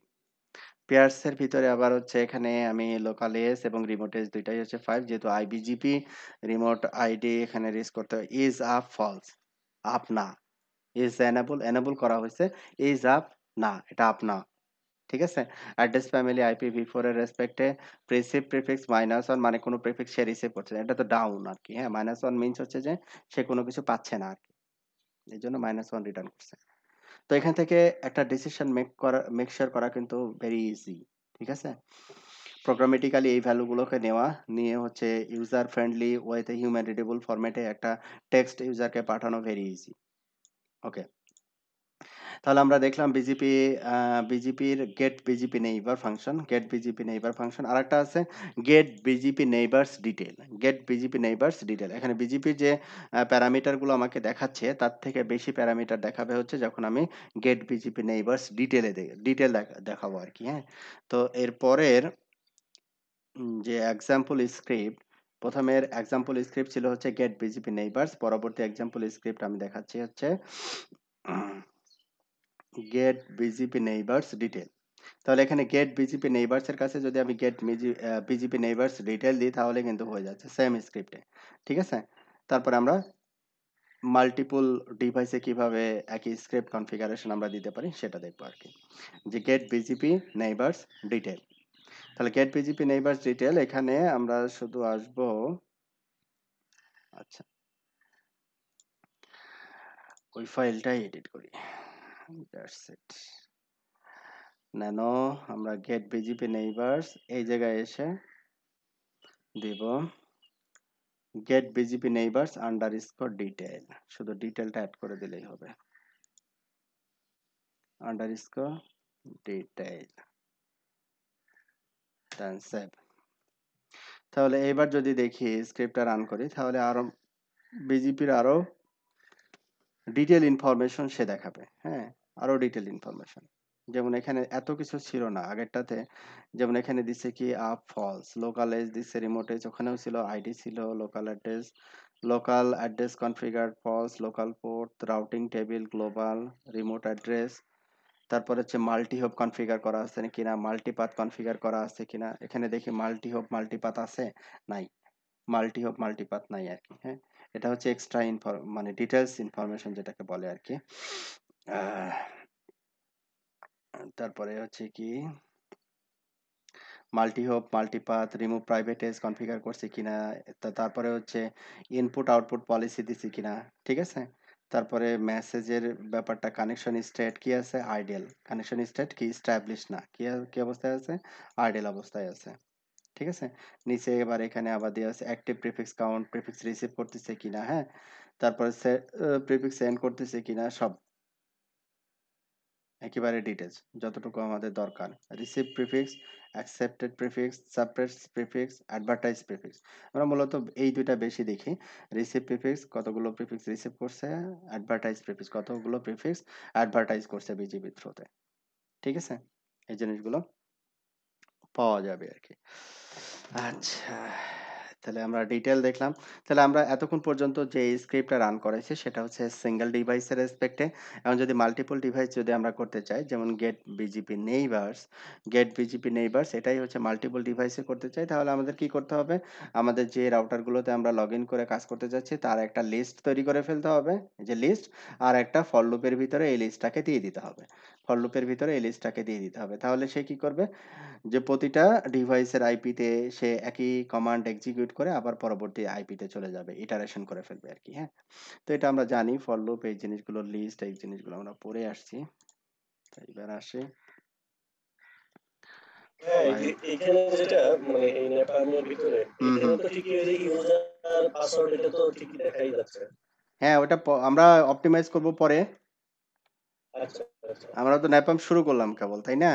পেয়ার্সের ভিতরে আবার হচ্ছে এখানে আমি লোকাল এস এবং রিমোট এস দুইটাই হচ্ছে ফাইভ যেহেতু আইবিজিপি রিমোট আইডি এখানে রেস করতে হবে ইজ আপ ফলস আপ না ইজ এনেবল এনেবল করা হয়েছে ইজ আপ না এটা আপ না ঠিক আছে address family IP V four এর রেসপেক্টে প্রিসিভ প্রিফিক্স মাইনাস ওয়ান মানে কোনো প্রিফিক্স সে রিসিভ করছে এটা তো ডাউন আর কি হ্যাঁ মাইনাস ওয়ান মিনস হচ্ছে যে সে কোনো কিছু পাচ্ছে না আর কি এই জন্য মাইনাস ওয়ান রিটার্ন করছে তো এখান থেকে একটা ডিসিশন মেক করা মেক শিওর করা কিন্তু ভেরি ইজি ঠিক আছে প্রোগ্রামেটিক্যালি এই ভ্যালুগুলোকে নেওয়া নিয়ে হচ্ছে ইউজার ফ্রেন্ডলি ওয়েতে হিউম্যান রিডেবল ফরম্যাটে একটা টেক্সট ইউজারকে পাঠানো ভেরি ইজি ওকে তাহলে আমরা দেখলাম বিজিপি বিজিপির get BGP neighbor function get BGP neighbor function আর একটা আছে get BGP neighbors detail get BGP neighbors detail এখানে বিজিপির যে প্যারামিটারগুলো আমাকে দেখাচ্ছে তার থেকে বেশি প্যারামিটার দেখাবে হচ্ছে যখন আমি গেট বিজিপি নেইবার্স ডিটেলে ডিটেল দেখাবো আর কি হ্যাঁ তো এরপরের যে এক্সাম্পল স্ক্রিপ্ট প্রথমের এক্সাম্পল স্ক্রিপ্ট ছিল হচ্ছে গেট বিজিপি নেইবার্স পরবর্তী এক্সাম্পল স্ক্রিপ্ট আমি দেখাচ্ছি হচ্ছে গেট বিজিপি নেইবার্স ডিটেল তাহলে এখানে গেট বিজিপি নেইবার্সের কাছে যদি আমি গেট বিজিপি নেইবার্স ডিটেল দিই তাহলে কিন্তু হয়ে যাচ্ছে সেম স্ক্রিপ্টে ঠিক আছে তারপরে আমরা মাল্টিপল ডিভাইসে কিভাবে একই স্ক্রিপ্ট কনফিগারেশন আমরা দিতে পারি সেটা দেখবো আর কি যে গেট বিজিপি নেইবার্স ডিটেল তাহলে গেট বিজিপি নেইবার্স ডিটেল এখানে আমরা শুধু আসব আচ্ছা ওই ফাইলটাই এডিট করি দ্যাটস আমরা get bgp neighbors এই জায়গায় এসে দেব get bgp neighbors under detail detail শুধু ডিটেলটা অ্যাড করে দিলেই হবে underscore detail then save তাহলে এবার যদি দেখি স্ক্রিপ্টটা রান করি তাহলে আরো বিজিপির আরো ডিটেল ইনফরমেশন সে দেখাবে হ্যাঁ আরো ডিটেল ইনফরমেশন যেমন এখানে এত কিছু ছিল না আগেরটাতে যেমন এখানে দিচ্ছে কি আপ ফলস লোকাল এজ দিচ্ছে রিমোট এজ ওখানেও ছিল আইডি ছিল local address local address configure false local port routing table global remote address তারপর হচ্ছে মাল্টি হোপ কনফিগার করা আছে কিনা মাল্টিপাত কনফিগার করা আছে কিনা এখানে দেখি মাল্টি হব মাল্টিপাথ আছে নাই মাল্টি হব মাল্টিপাথ নাই আর কি হ্যাঁ এটা হচ্ছে এক্সট্রা ইনফর মানে ডিটেলস ইনফরমেশন যেটাকে বলে আর কি তারপরে হচ্ছে কি multi hop multipath remove private AS configure করছে কিনা তারপরে হচ্ছে ইনপুট আউটপুট পলিসি দিছি কিনা ঠিক আছে তারপরে মেসেজের ব্যাপারটা কানেকশন স্টেট কি আছে আইডিয়াল কানেকশন স্টেট কি স্ট্যাবলিশ না কি কি অবস্থায় আছে আইডিয়াল অবস্থায় আছে ঠিক আছে নিচে এবার এখানে আবার দেওয়া আছে active prefix count prefix receive করতেছে কিনা হ্যাঁ তারপরে প্রিফিক্স সেন্ড করতেছে কিনা সব একেবারে ডিটেলস যতটুকু আমাদের দরকার receive prefix accepted prefix suppress prefix advertise prefix আমরা মূলত এই দুইটা বেশি দেখি রিসিভ প্রিফিক্স কতগুলো প্রিফিক্স রিসিভ করছে অ্যাডভার্টাইজ প্রিফিক্স কতগুলো প্রিফিক্স অ্যাডভার্টাইজ করছে বিজিবি থ্রুতে ঠিক আছে এই জিনিসগুলো পাওয়া যাবে আর কি আচ্ছা তাহলে আমরা ডিটেল দেখলাম তাহলে আমরা এতক্ষণ পর্যন্ত যে স্ক্রিপ্টটা রান করেছে সেটা হচ্ছে সিঙ্গেল ডিভাইসের রেসপেক্টে এবং যদি মাল্টিপল ডিভাইস যদি আমরা করতে চাই যেমন get BGP neighbours get BGP neighbors এটাই হচ্ছে মাল্টিপল ডিভাইসে করতে চাই তাহলে আমাদের কি করতে হবে আমাদের যে রাউটারগুলোতে আমরা লগ করে কাজ করতে যাচ্ছি তার একটা লিস্ট তৈরি করে ফেলতে হবে যে লিস্ট আর একটা ফল লুপের ভিতরে এই লিস্টটাকে দিয়ে দিতে হবে ফর লুপের ভিতরে এই লিস্টটাকে দিয়ে দিতে হবে তাহলে সে কি করবে যে প্রতিটা ডিভাইসের আইপিতে সে একই কমান্ড এক্সিকিউট করে আবার পরবর্তী আইপিতে চলে যাবে ইটারেশন করে ফেলবে আর কি হ্যাঁ তো এটা আমরা জানি ফর লুপ এই জিনিসগুলো লিস্ট এই জিনিসগুলো আমরা পড়ে আসছি এবার আসে হ্যাঁ, মানে হ্যাঁ ওটা আমরা অপটিমাইজ করব পরে আচ্ছা, আচ্ছা। আমরা তো ন্যাপাম শুরু করলাম কেবল তাই না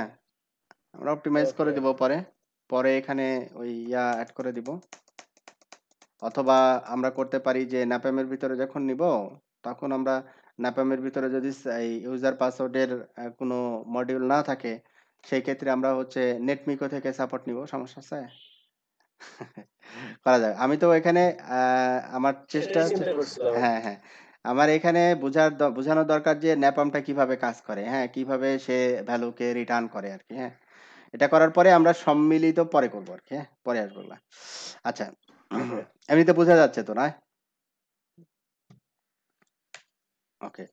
আমরা অপটিমাইজ করে দিব পরে পরে এখানে ওই ইয়া অ্যাড করে দিব অথবা আমরা করতে পারি যে ন্যাপামের ভিতরে যখন নিব তখন আমরা ন্যাপামের ভিতরে যদি এই ইউজার পাসওয়ার্ডের কোনো মডিউল না থাকে সেই ক্ষেত্রে আমরা হচ্ছে নেটমিকো থেকে সাপোর্ট নিব সমস্যা আছে করা যাবে আমি তো এখানে আমার চেষ্টা হ্যাঁ হ্যাঁ আমার এখানে বোঝার দ- বোঝানোর দরকার যে ন্যাপমটা কিভাবে কাজ করে হ্যাঁ কিভাবে সে ভ্যালুকে রিটার্ন করে আর কি হ্যাঁ এটা করার পরে আমরা সম্মিলিত পরে করবো আর কি হ্যাঁ পরে আসবো ওগুলা। আচ্ছা এমনিতে বোঝা যাচ্ছে তো না ওকে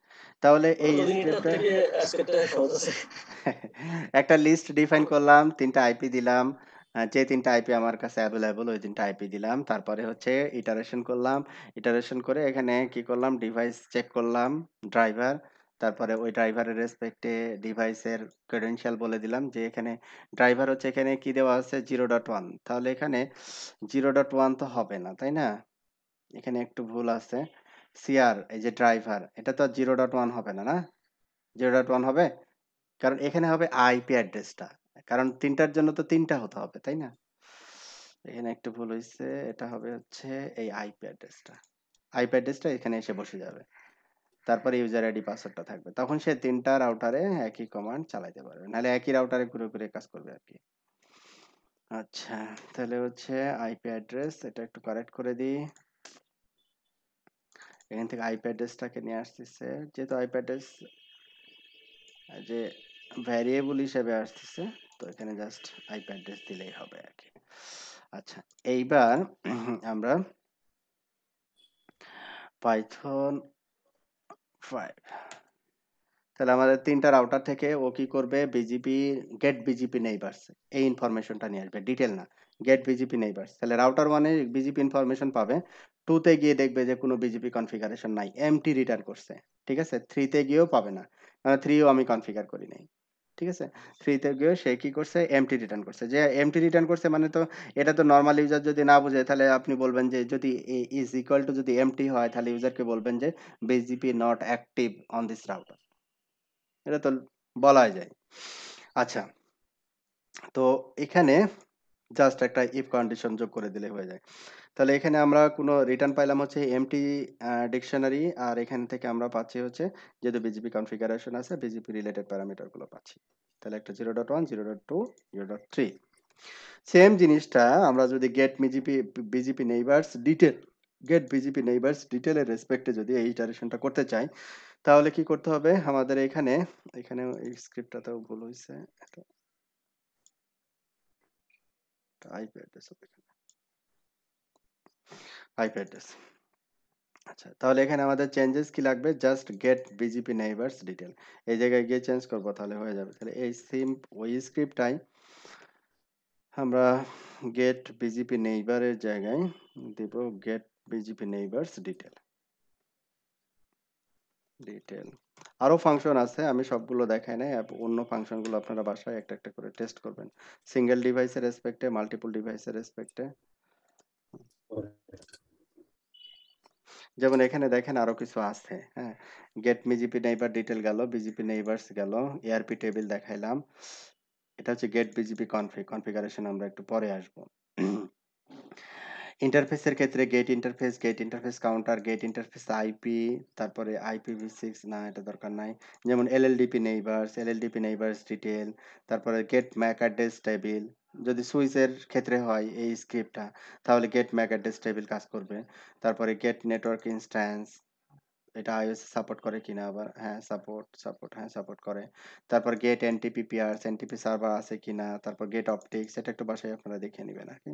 তাহলে এই স্টেপটা থেকে আজকেরটা সহজ আছে একটা লিস্ট ডিফাইন করলাম তিনটা আইপি দিলাম হ্যাঁ, যে তিনটা আইপি আমার কাছে অ্যাভেলেবল ওই তিনটা আইপি দিলাম তারপরে হচ্ছে ইটারেশন করলাম ইটারেশন করে এখানে কি করলাম ডিভাইস চেক করলাম ড্রাইভার তারপরে ওই ড্রাইভারের রেসপেক্টে ডিভাইসের ক্রেডেনশিয়াল বলে দিলাম যে এখানে ড্রাইভার হচ্ছে এখানে কি দেওয়া আছে জিরো ডট ওয়ান তাহলে এখানে জিরো ডট ওয়ান তো হবে না তাই না এখানে একটু ভুল আছে সিআর এই যে ড্রাইভার এটা তো জিরো ডট ওয়ান হবে না না জিরো ডট ওয়ান হবে কারণ এখানে হবে আইপি অ্যাড্রেসটা কারণ তিনটার জন্য তো তিনটা হতে হবে তাই না এখানে একটা ভুল হয়েছে এটা হবে হচ্ছে এই আইপি অ্যাড্রেসটা আইপি অ্যাড্রেসটা এখানে এসে বসে যাবে তারপর ইউজার আইডি পাসওয়ার্ডটা থাকবে তখন সে তিনটা রাউটারে একই কমান্ড চালাইতে পারবে নাহলে একই রাউটারে ঘুরে ঘুরে কাজ করবে আর কি আচ্ছা তাহলে হচ্ছে আইপি অ্যাড্রেস এটা একটু কারেক্ট করে দিই এখান থেকে আইপি অ্যাড্রেসটাকে নিয়ে আসতেছে যেহেতু আইপি অ্যাড্রেস যে ভ্যারিয়েবল হিসেবে আসতেছে তো এখানে জাস্ট আইপি অ্যাড্রেস দিলেই হবে আর কি আচ্ছা এইবার আমরা পাইথন ফাইভ তাহলে আমাদের তিনটা রাউটার থেকে ও কি করবে বিজিপি গেট বিজিপি নেইবার্স এই ইনফরমেশনটা নিয়ে আসবে ডিটেল না গেট বিজিপি নেইবার্স তাহলে রাউটার ওয়ানে বিজিপি ইনফরমেশন পাবে টুতে গিয়ে দেখবে যে কোনো বিজিপি কনফিগারেশন নাই এমটি রিটার্ন করছে ঠিক আছে থ্রিতে গিয়েও পাবে না কারণ মানে থ্রিও আমি কনফিগার করি নাই ঠিক আছে ফ্রিতে গিয়ে সে কি করছে এমটি রিটার্ন করছে যে এমটি রিটার্ন করছে মানে তো এটা তো নর্মাল ইউজার যদি না বুঝে তাহলে আপনি বলবেন যে যদি ইজ ইকুয়াল টু যদি এমটি হয় তাহলে ইউজারকে বলবেন যে BGP not active on this router এটা তো বলাই যায় আচ্ছা তো এখানে জাস্ট একটা ইফ কন্ডিশন যোগ করে দিলে হয়ে যায় তাহলে এখানে আমরা কোনো রিটার্ন পাইলাম হচ্ছে এমটি ডিকশনারি আর এখান থেকে আমরা পাচ্ছি হচ্ছে যেহেতু বিজেপি কনফিগারেশন আছে বিজেপি রিলেটেড প্যারামিটারগুলো পাচ্ছি তাহলে একটা zero dot one zero dot two zero dot three same জিনিসটা আমরা যদি get BGP BGP neighbors detail get BGP neighbors ডিটেলের রেসপেক্টে যদি এই ইটারেশনটা করতে চাই তাহলে কি করতে হবে আমাদের এখানে এখানে এই তো ভুল হয়েছে আইপ্যাড এখানে আইপি অ্যাড্রেস আচ্ছা তাহলে এখানে আমাদের চেঞ্জেস কি লাগবে just get BGP neighbors detail এই জায়গায় গিয়ে চেঞ্জ করবো তাহলে হয়ে যাবে তাহলে এই সিম ওই স্ক্রিপ্টটাই আমরা গেট বিজিপি নেইবারের জায়গায় দেব get BGP neighbors detail detail আরও ফাংশন আছে আমি সবগুলো দেখাই নাই অন্য ফাংশনগুলো আপনারা বাসায় একটা একটা করে টেস্ট করবেন সিঙ্গেল ডিভাইসের রেসপেক্টে মাল্টিপুল ডিভাইসের রেসপেক্টে যেমন এখানে দেখেন আরো কিছু আছে হ্যাঁ get BGP neighbor detail get BGP neighbors get ARP e table দেখাইলাম এটা হচ্ছে গেট বিজিপি কনফিগ কনফিগারেশন আমরা একটু পরে আসব ইন্টারফেসের ক্ষেত্রে get interface get interface counter get interface IP তারপরে আইপিভি সিক্স না এটা দরকার নাই যেমন LLDP neighbors LLDP neighbors detail তারপরে গেট ম্যাক অ্যাড্রেস টেবিল যদি সুইচের ক্ষেত্রে হয় এই স্ক্রিপ্টটা তাহলে গেট ম্যাক অ্যাড্রেস টেবিল কাজ করবে তারপরে গেট নেটওয়ার্ক ইনস্ট্যান্স এটা আইওএস সাপোর্ট করে কিনা আবার হ্যাঁ সাপোর্ট সাপোর্ট হ্যাঁ সাপোর্ট করে তারপর get NTP peers NTP server আছে কিনা তারপর গেট অপটিক্স এটা একটু বাসায় আপনারা দেখে নেবেন আর কি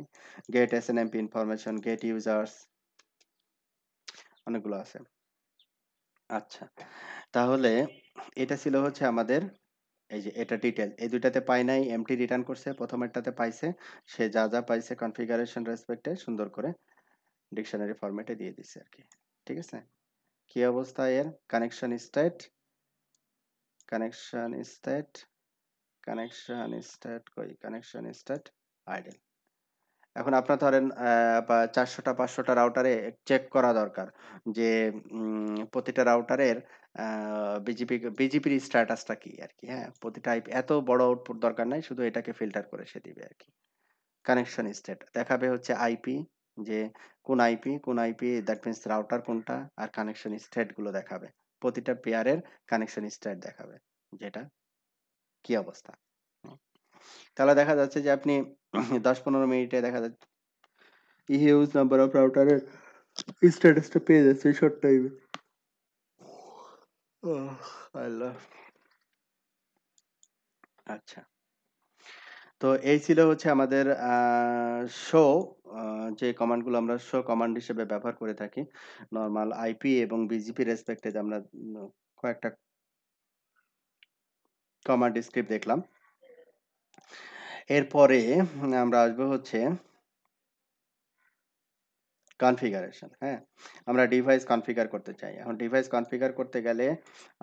get S information get users অনেকগুলো আছে আচ্ছা তাহলে এটা ছিল হচ্ছে আমাদের এই যে এটা ডিটেল এই দুইটাতে পাই নাই এমটি রিটার্ন করছে প্রথমেরটাতে পাইছে সে যা যা পাইছে কনফিগারেশন রেসপেক্টে সুন্দর করে ডিকশনারি ফরম্যাটে দিয়ে দিছে আর কি ঠিক আছে কি অবস্থা এর connection state connection state connection state কই কানেকশন স্টেট আইডেল এখন আপনার ধরেন চারশোটা পাঁচশোটা রাউটারে চেক করা দরকার যে প্রতিটা রাউটারের বিজেপি বিজেপির স্ট্যাটাসটা কি আর কি হ্যাঁ প্রতিটা এত বড় আউটপুট দরকার নাই শুধু এটাকে ফিল্টার করে সে দিবে আর কি কানেকশন স্টেট দেখাবে হচ্ছে আইপি যে কোন আইপি কোন আইপি দ্যাট মিনস রাউটার কোনটা আর কানেকশন স্টেটগুলো দেখাবে প্রতিটা পেয়ারের কানেকশন স্টেট দেখাবে যেটা কি অবস্থা তাহলে দেখা যাচ্ছে যে আপনি দশ পনেরো মিনিটে দেখা যাচ্ছে হিউজ নাম্বার অফ রাউটারের স্ট্যাটাসটা পেয়ে যাচ্ছে শর্ট টাইমে আল্লাহ আচ্ছা তো এই ছিল হচ্ছে আমাদের শো যে কমান্ডগুলো আমরা শো কমান্ড হিসেবে ব্যবহার করে থাকি নর্মাল আইপি এবং বিজিপি রেসপেক্টে আমরা কয়েকটা কমান্ড স্ক্রিপ্ট দেখলাম এরপরে আমরা আসবো হচ্ছে কনফিগারেশন হ্যাঁ আমরা ডিভাইস কনফিগার করতে চাই এখন ডিভাইস কনফিগার করতে গেলে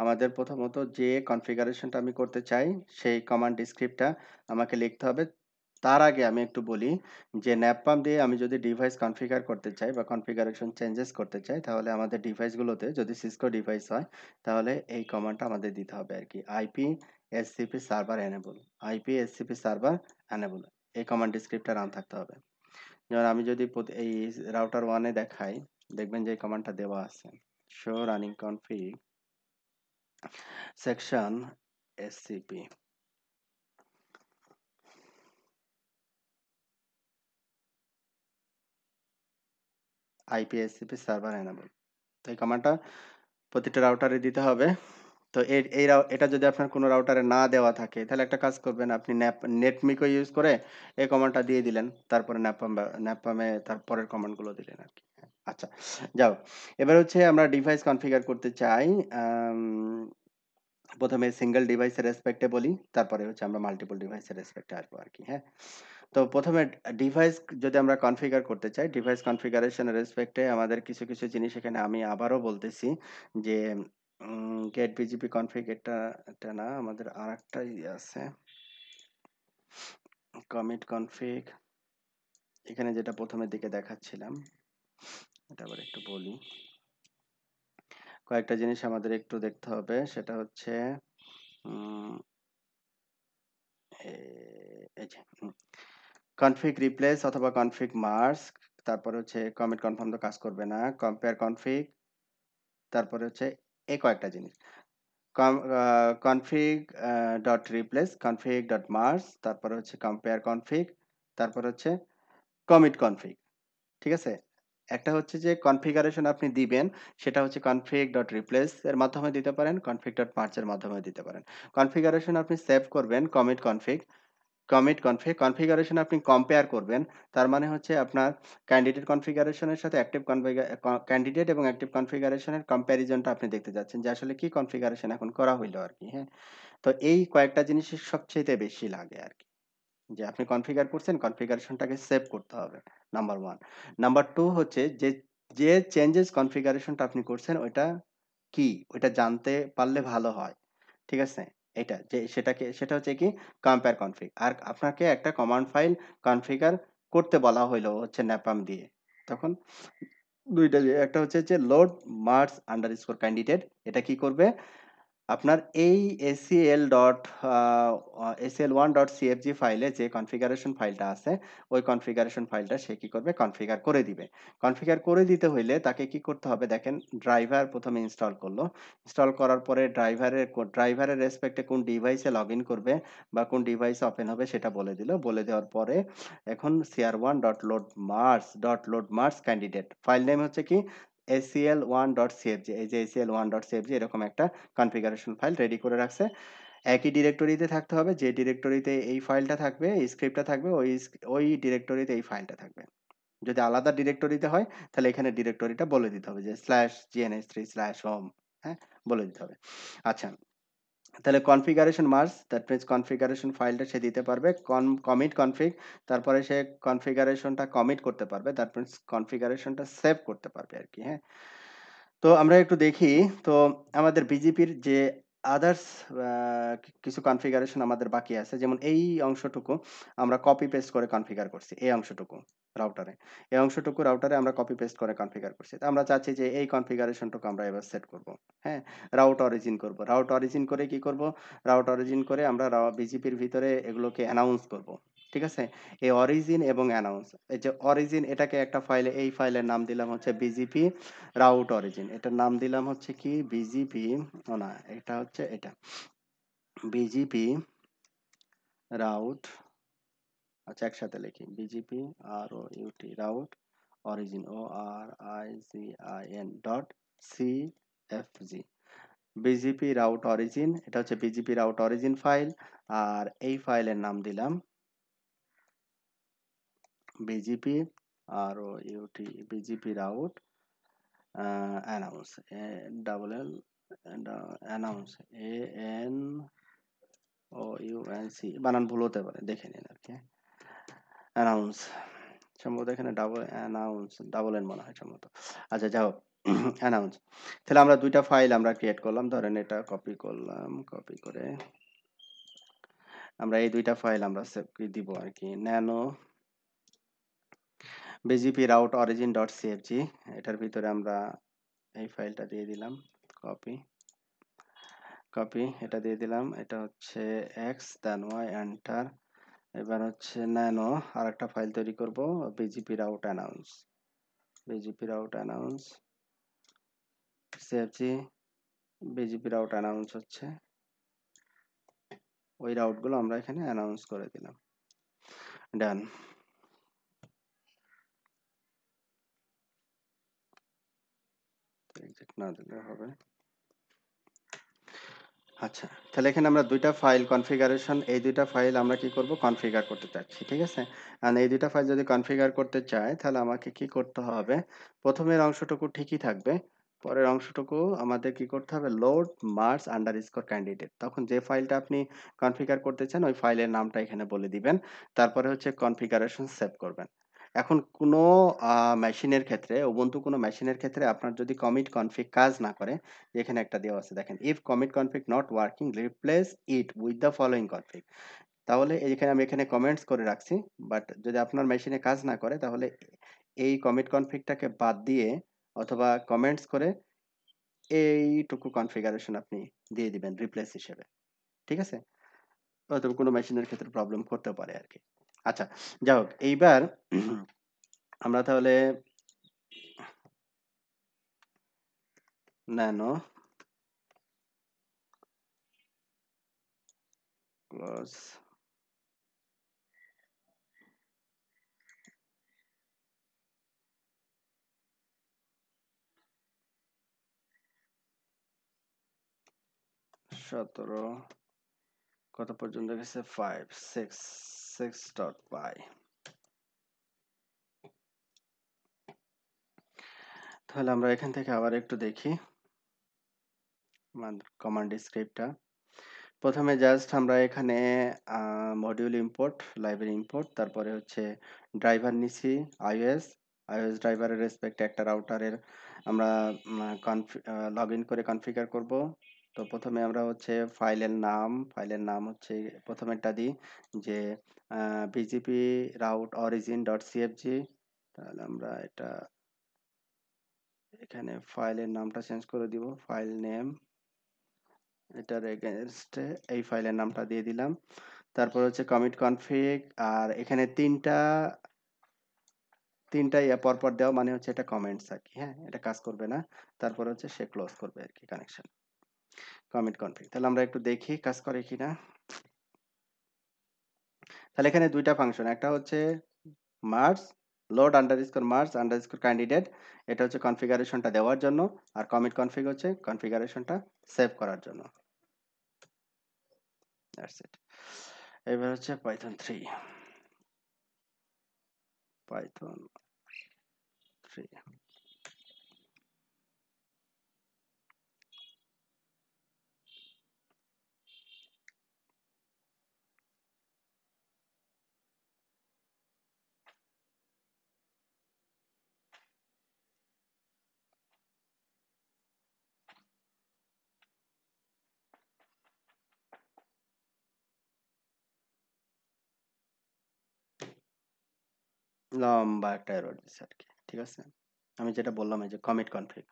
আমাদের প্রথমত যে কনফিগারেশনটা আমি করতে চাই সেই কমান্ড স্ক্রিপ্টটা আমাকে লিখতে হবে তার আগে আমি একটু বলি যে ন্যাপপাম দিয়ে আমি যদি ডিভাইস কনফিগার করতে চাই বা কনফিগারেশন চেঞ্জেস করতে চাই তাহলে আমাদের ডিভাইসগুলোতে যদি সিসকো ডিভাইস হয় তাহলে এই কমান্ডটা আমাদের দিতে হবে আর কি IP scp server enable ip scp server enable এই কমান্ড ডেসক্রিপ্টর অন থাকতে হবে যখন আমি যদি এই রাউটার 1 এ দেখাই দেখবেন যে কমান্ডটা দেওয়া আছে show running config section scp IP scp server enable তো এই কমান্ডটা প্রতিটা রাউটারে দিতে হবে তো এই এটা যদি আপনার কোনো রাউটারে না দেওয়া থাকে তাহলে একটা কাজ করবেন আপনি ন্যাপ নেটমিকো ইউজ করে এই কমান্ডটা দিয়ে দিলেন তারপরে ন্যাপাম ন্যাপামে তারপরের কমান্ডগুলো দিলেন আর কি আচ্ছা যাও এবার হচ্ছে আমরা ডিভাইস কনফিগার করতে চাই প্রথমে সিঙ্গেল ডিভাইসের রেসপেক্টে বলি তারপরে হচ্ছে আমরা মাল্টিপল ডিভাইসের রেসপেক্টে আসবো আর কি হ্যাঁ তো প্রথমে ডিভাইস যদি আমরা কনফিগার করতে চাই ডিভাইস কনফিগারেশনের রেসপেক্টে আমাদের কিছু কিছু জিনিস এখানে আমি আবারও বলতেছি যে গেট বিজিপি কনফিগ এটা এটা না আমাদের আর একটা ইয়ে আছে কমিট কনফিগ এখানে যেটা প্রথমের দিকে দেখাচ্ছিলাম এটা আবার একটু বলি কয়েকটা জিনিস আমাদের একটু দেখতে হবে সেটা হচ্ছে কনফিগ রিপ্লেস অথবা কনফিগ মার্স তারপরে হচ্ছে কমিট কনফার্ম তো কাজ করবে না কম্পেয়ার কনফিগ তারপরে হচ্ছে এই কয়েকটা জিনিস config dot replace config dot merge তারপর হচ্ছে কম্পেয়ার কনফিগ তারপর হচ্ছে কমিট কনফিগ ঠিক আছে একটা হচ্ছে যে কনফিগারেশন আপনি দিবেন সেটা হচ্ছে কনফিগ ডট রিপ্লেস এর মাধ্যমে দিতে পারেন কনফিগ ডট মার্চের মাধ্যমে দিতে পারেন কনফিগারেশন আপনি সেভ করবেন commit config commit config configuration আপনি কম্পেয়ার করবেন তার মানে হচ্ছে আপনার ক্যান্ডিডেট কনফিগারেশনের সাথে অ্যাক্টিভ ক্যান্ডিডেট এবং অ্যাক্টিভ কনফিগারেশনের কম্প্যারিজনটা আপনি দেখতে যাচ্ছেন যে আসলে কি কনফিগারেশন এখন করা হইলো আর কি হ্যাঁ তো এই কয়েকটা জিনিস সবচেয়ে বেশি লাগে আর কি যে আপনি কনফিগার করছেন কনফিগারেশনটাকে সেভ করতে হবে নাম্বার ওয়ান নাম্বার টু হচ্ছে যে যে চেঞ্জেস কনফিগারেশনটা আপনি করছেন ওইটা কি ওইটা জানতে পারলে ভালো হয় ঠিক আছে এটা যে সেটাকে সেটা হচ্ছে কি কম্পেয়ার কনফিগ আর আপনাকে একটা কমান্ড ফাইল কনফিগার করতে বলা হইলো হচ্ছে ন্যাপাম দিয়ে তখন দুইটা একটা হচ্ছে যে load merge underscore candidate এটা কি করবে আপনার এই ACL dot ACL one dot CFG ফাইলে যে কনফিগারেশন ফাইলটা আছে ওই কনফিগারেশন ফাইলটা সে কী করবে কনফিগার করে দিবে কনফিগার করে দিতে হইলে তাকে কি করতে হবে দেখেন ড্রাইভার প্রথমে ইনস্টল করলো ইনস্টল করার পরে ড্রাইভারের ড্রাইভারের রেসপেক্টে কোন ডিভাইসে লগ ইন করবে বা কোন ডিভাইসে ওপেন হবে সেটা বলে দিল বলে দেওয়ার পরে এখন CR one dot load merge dot load merge candidate file name হচ্ছে কি এসিএল ওয়ান ডট সিএফজি এই যে এসিএল ওয়ান ডট সিএফজি এরকম একটা কনফিগারেশন ফাইল রেডি করে রাখছে একই ডিরেক্টরিতে থাকতে হবে যে ডিরেক্টরিতে এই ফাইলটা থাকবে স্ক্রিপ্টটা থাকবে ওই ওই ডিরেক্টরিতে এই ফাইলটা থাকবে যদি আলাদা ডিরেক্টরিতে হয় তাহলে এখানে ডিরেক্টরিটা বলে দিতে হবে যে slash GNS three slash home হ্যাঁ বলে দিতে হবে আচ্ছা তাহলে configuration merge that means configuration ফাইলটা সে দিতে পারবে কমিট কনফিগ তারপরে সে কনফিগারেশনটা কমিট করতে পারবে দ্যাট মিনস কনফিগারেশনটা সেভ করতে পারবে আর কি হ্যাঁ তো আমরা একটু দেখি তো আমাদের বিজিপির যে আদার্স কিছু কনফিগারেশন আমাদের বাকি আছে যেমন এই অংশটুকু আমরা কপি পেস্ট করে কনফিগার করছি এই অংশটুকু রাউটারে এই অংশটুকু রাউটারে আমরা কপি পেস্ট করে কনফিগার করছি আমরা চাচ্ছি যে এই কনফিগারেশনটুকু আমরা এবার সেট করব হ্যাঁ রাউট অরিজিন করব রাউট অরিজিন করে কি করব রাউট অরিজিন করে আমরা বিজিপির ভিতরে এগুলোকে অ্যানাউন্স করব ঠিক আছে এই অরিজিন এবং অ্যানাউন্স এই যে অরিজিন এটাকে একটা ফাইলে এই ফাইলের নাম দিলাম হচ্ছে বিজিপি রাউট অরিজিন এটার নাম দিলাম হচ্ছে কি বিজিপি না এটা হচ্ছে এটা বিজিপি রাউট আচ্ছা একসাথে লিখি BGP R O U T route origin O R I G I N dot C F G BGP route origin এটা হচ্ছে বিজিপি রাউট অরিজিন ফাইল আর এই ফাইলের নাম দিলাম BGP R O U T BGP route announce A double L announce A N O U N C বানান ভুল হতে পারে দেখে নিন আর কি অ্যানাউন্স সম্ভবত এখানে ডাবল অ্যানাউন্স ডাবল এন মনে হয় সম্ভবত আচ্ছা যাও অ্যানাউন্স তাহলে আমরা দুইটা ফাইল আমরা ক্রিয়েট করলাম ধরেন এটা কপি করলাম কপি করে আমরা এই দুইটা ফাইল আমরা সেভ দিব আর কি nano BGP route origin dot CFG এটার ভিতরে আমরা এই ফাইলটা দিয়ে দিলাম কপি কপি এটা দিয়ে দিলাম এটা হচ্ছে এক্স দেন ওয়াই এন্টার এবার হচ্ছে ন্যানো আর একটা ফাইল তৈরি করব BGP route announce BGP route announce CFG BGP route announce হচ্ছে ওই রাউটগুলো আমরা এখানে অ্যানাউন্স করে দিলাম ডান না দিলে হবে আচ্ছা তাহলে এখানে আমরা দুইটা ফাইল কনফিগারেশন এই দুইটা ফাইল আমরা কি করব কনফিগার করতে চাচ্ছি ঠিক আছে আর এই দুইটা ফাইল যদি কনফিগার করতে চাই তাহলে আমাকে কি করতে হবে প্রথমের অংশটুকু ঠিকই থাকবে পরের অংশটুকু আমাদের কি করতে হবে load merge underscore candidate তখন যে ফাইলটা আপনি কনফিগার করতে চান ওই ফাইলের নামটা এখানে বলে দিবেন তারপরে হচ্ছে কনফিগারেশন সেভ করবেন এখন কোনো মেশিনের ক্ষেত্রে উবুন্টু কোনো মেশিনের ক্ষেত্রে আপনার যদি কমিট কনফিগ কাজ না করে এখানে একটা দেওয়া আছে দেখেন if commit config not working replace it with the following config তাহলে এখানে আমি এখানে কমেন্টস করে রাখছি বাট যদি আপনার মেশিনে কাজ না করে তাহলে এই কমিট কনফিগটাকে বাদ দিয়ে অথবা কমেন্টস করে এইটুকু কনফিগারেশন আপনি দিয়ে দিবেন রিপ্লেস হিসেবে ঠিক আছে অথবা কোনো মেশিনের ক্ষেত্রে প্রবলেম করতে পারে আর কি আচ্ছা যাই হোক এইবার আমরা তাহলে ন্যানো প্লাস সতেরো কত পর্যন্ত গেছে ফাইভ সিক্স 6 dot pi তাহলে আমরা এখান থেকে আবার একটু দেখি কমান্ড স্ক্রিপ্টটা প্রথমে জাস্ট আমরা এখানে মডিউল ইম্পোর্ট লাইব্রেরি ইম্পোর্ট তারপরে হচ্ছে ড্রাইভার নিছি আইওএস আইওএস ড্রাইভারের রেসপেক্ট একটা রাউটারের আমরা লগ ইন করে কনফিগার করব তো প্রথমে আমরা হচ্ছে ফাইলের নাম ফাইলের নাম হচ্ছে প্রথমেরটা দিই যে BGP route origin dot CFG তাহলে আমরা এটা এখানে ফাইলের নামটা চেঞ্জ করে দিব ফাইল নেম এটার এগেনস্টে এই ফাইলের নামটা দিয়ে দিলাম তারপর হচ্ছে কমিট কনফিগ আর এখানে তিনটা তিনটা ইয়া পরপর দেওয়া মানে হচ্ছে এটা কমেন্টস আর কি হ্যাঁ এটা কাজ করবে না তারপর হচ্ছে সে ক্লোজ করবে আর কি কানেকশন কমিট কনফিগ তাহলে আমরা একটু দেখি কাজ করে কি না তাহলে এখানে দুইটা ফাংশন একটা হচ্ছে merge load underscore merge underscore candidate এটা হচ্ছে কনফিগারেশনটা দেওয়ার জন্য আর কমিট কনফিগ হচ্ছে কনফিগারেশনটা সেভ করার জন্য এবার হচ্ছে পাইথন থ্রি পাইথন থ্রি লম্বা একটা এরর দিচ্ছে আর কি ঠিক আছে আমি যেটা বললাম এই যে কমিট কনফিগ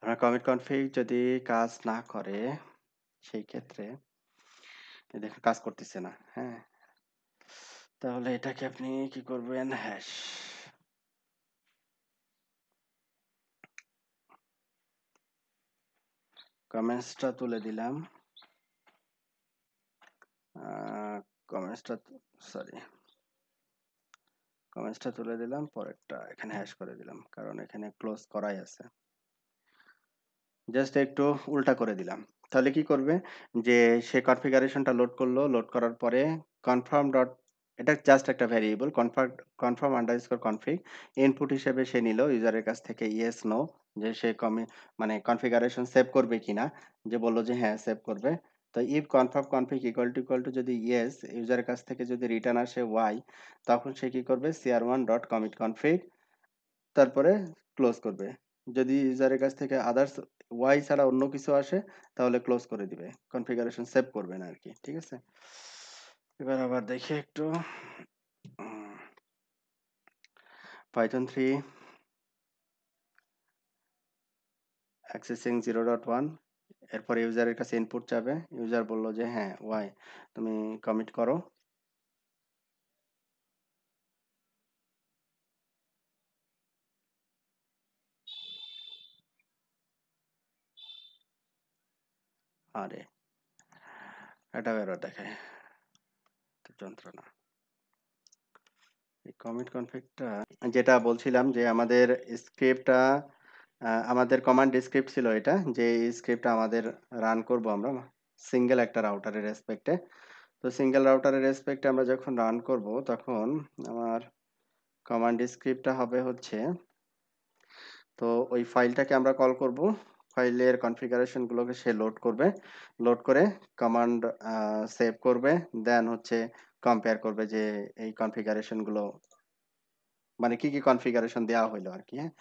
আপনার কমিট কনফিগ যদি কাজ না করে সেই ক্ষেত্রে দেখেন কাজ করতেছে না হ্যাঁ তাহলে এটাকে আপনি কি করবেন হ্যাশ কমেন্টসটা তুলে দিলাম কমেন্টসটা সরি কমেন্টসটা তুলে দিলাম পরেরটা এখানে হ্যাশ করে দিলাম কারণ এখানে ক্লোজ করাই আছে জাস্ট একটু উল্টা করে দিলাম তাহলে কি করবে যে সে কনফিগারেশনটা লোড করলো লোড করার পরে কনফার্ম ডট এটা জাস্ট একটা variable confirm confirm underscore config input হিসেবে সে নিল ইউজারের কাছ থেকে ইয়েস নো যে সে কমে মানে কনফিগারেশন সেভ করবে কিনা যে বললো যে হ্যাঁ সেভ করবে তো if confirm config equal to equal to যদি ইয়েস ইউজারের কাছ থেকে যদি রিটার্ন আসে ওয়াই তখন সে কী করবে CR one dot commit config তারপরে ক্লোজ করবে যদি ইউজারের কাছ থেকে আদার্স ওয়াই ছাড়া অন্য কিছু আসে তাহলে ক্লোজ করে দিবে কনফিগারেশন সেভ করবে না আর কি ঠিক আছে এবার আবার দেখি একটু পাইথন থ্রি ডট ওয়ান এরপর ইউজারের কাছে ইনপুট যাবে ইউজার বলল যে হ্যাঁ ওয়াই তুমি কমিট করো আরে এটা এরর দেখায় যন্ত্রণা এই কমিট কনফ্লিক্টটা যেটা বলছিলাম যে আমাদের স্ক্রিপ্টটা আমাদের কমান্ড স্ক্রিপ্ট ছিল এটা যে স্ক্রিপ্ট আমাদের রান করব আমরা সিঙ্গেল একটা রাউটারের রেসপেক্টে তো সিঙ্গেল রাউটারের রেসপেক্টে আমরা যখন রান করব তখন আমার কমান্ড স্ক্রিপ্টটা হবে হচ্ছে তো ওই ফাইলটাকে আমরা কল করব ফাইলের কনফিগারেশনগুলোকে সে লোড করবে লোড করে কমান্ড সেভ করবে দেন হচ্ছে কম্পেয়ার করবে যে এই কনফিগারেশনগুলো মানে কি কি কনফিগারেশন দেওয়া হইলো আর কি হ্যাঁ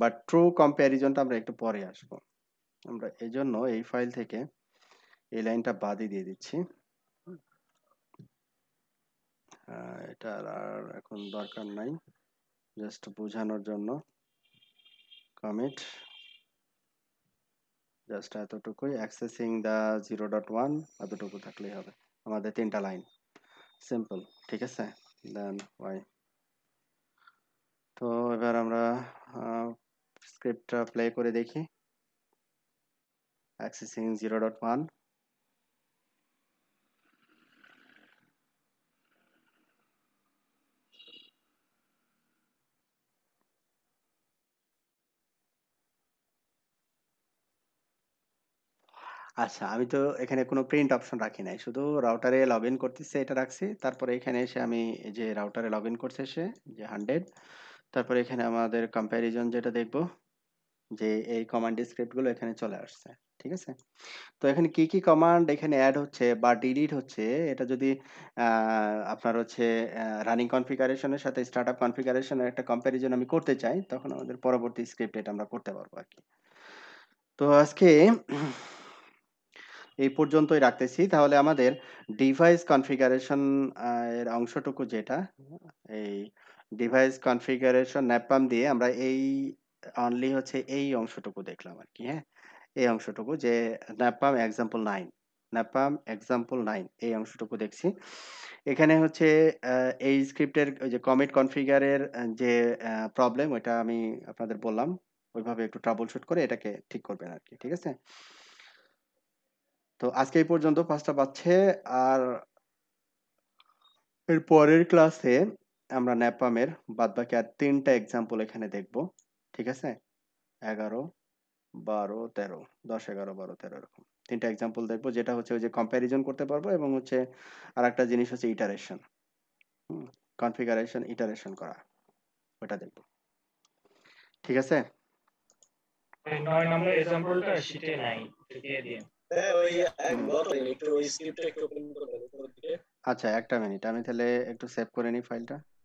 বাট ট্রু কম্প্যারিজনটা আমরা একটু পরে আসবো আমরা এই জন্য এই ফাইল থেকে এই লাইনটা বাদই দিয়ে দিচ্ছি এটার আর এখন দরকার নাই জাস্ট বোঝানোর জন্য কমিট জাস্ট এতটুকুই accessing the zero dot one এতটুকু থাকলেই হবে আমাদের তিনটা লাইন সিম্পল ঠিক আছে দেন ওয়াই তো এবার আমরা স্ক্রিপ্টটা প্লে করে দেখি অ্যাক্সেসিং জিরো ডট ওয়ান আচ্ছা আমি তো এখানে কোনো প্রিন্ট অপশন রাখি নাই শুধু রাউটারে লগ ইন করতেছে এটা রাখছি তারপরে এখানে এসে আমি যে রাউটারে লগ ইন করছে সে যে হান্ড্রেড তারপর এখানে আমাদের কম্প্যারিজন যেটা দেখব যে এই কমান্ড গুলো এখানে চলে আসছে ঠিক আছে তো এখানে কি কি কমান্ড এখানে অ্যাড হচ্ছে বা ডিলিট হচ্ছে এটা যদি আপনার হচ্ছে রানিং কনফিগারেশনের সাথে স্টার্ট আপ কনফিগারেশনের একটা কম্প্যারিজন আমি করতে চাই তখন আমাদের পরবর্তী স্ক্রিপ্ট এটা আমরা করতে পারবো আর কি তো আজকে এই পর্যন্তই রাখতেছি তাহলে আমাদের ডিভাইস কনফিগারেশন এর অংশটুকু যেটা এই ডিভাইস কনফিগারেশন ন্যাপাম দিয়ে আমরা এই অনলি হচ্ছে এই অংশটুকু দেখলাম আর কি হ্যাঁ এই অংশটুকু যে napalm example nine napalm example nine এই অংশটুকু দেখছি এখানে হচ্ছে এই স্ক্রিপ্টের যে কমিট কনফিগারের যে প্রবলেম ওইটা আমি আপনাদের বললাম ওইভাবে একটু ট্রাবল শুট করে এটাকে ঠিক করবেন আর কি ঠিক আছে তো আজকে এই পর্যন্ত পাঁচটা পাচ্ছে আর এর পরের ক্লাসে আমরা ন্যাপামের বাদ বাকি আর তিনটা এক্সাম্পল এখানে দেখব ঠিক আছে এগারো বারো তেরো দশ এগারো বারো তেরো এরকম তিনটা এক্সাম্পল দেখব যেটা হচ্ছে ওই যে কম্প্যারিজন করতে পারবো এবং হচ্ছে আর একটা জিনিস হচ্ছে ইটারেশন কনফিগারেশন ইটারেশন করা ওটা দেখব ঠিক আছে হ্যাঁ, আচ্ছা একটা মিনিট আমি তাহলে একটু সেভ করে নিই ফাইলটা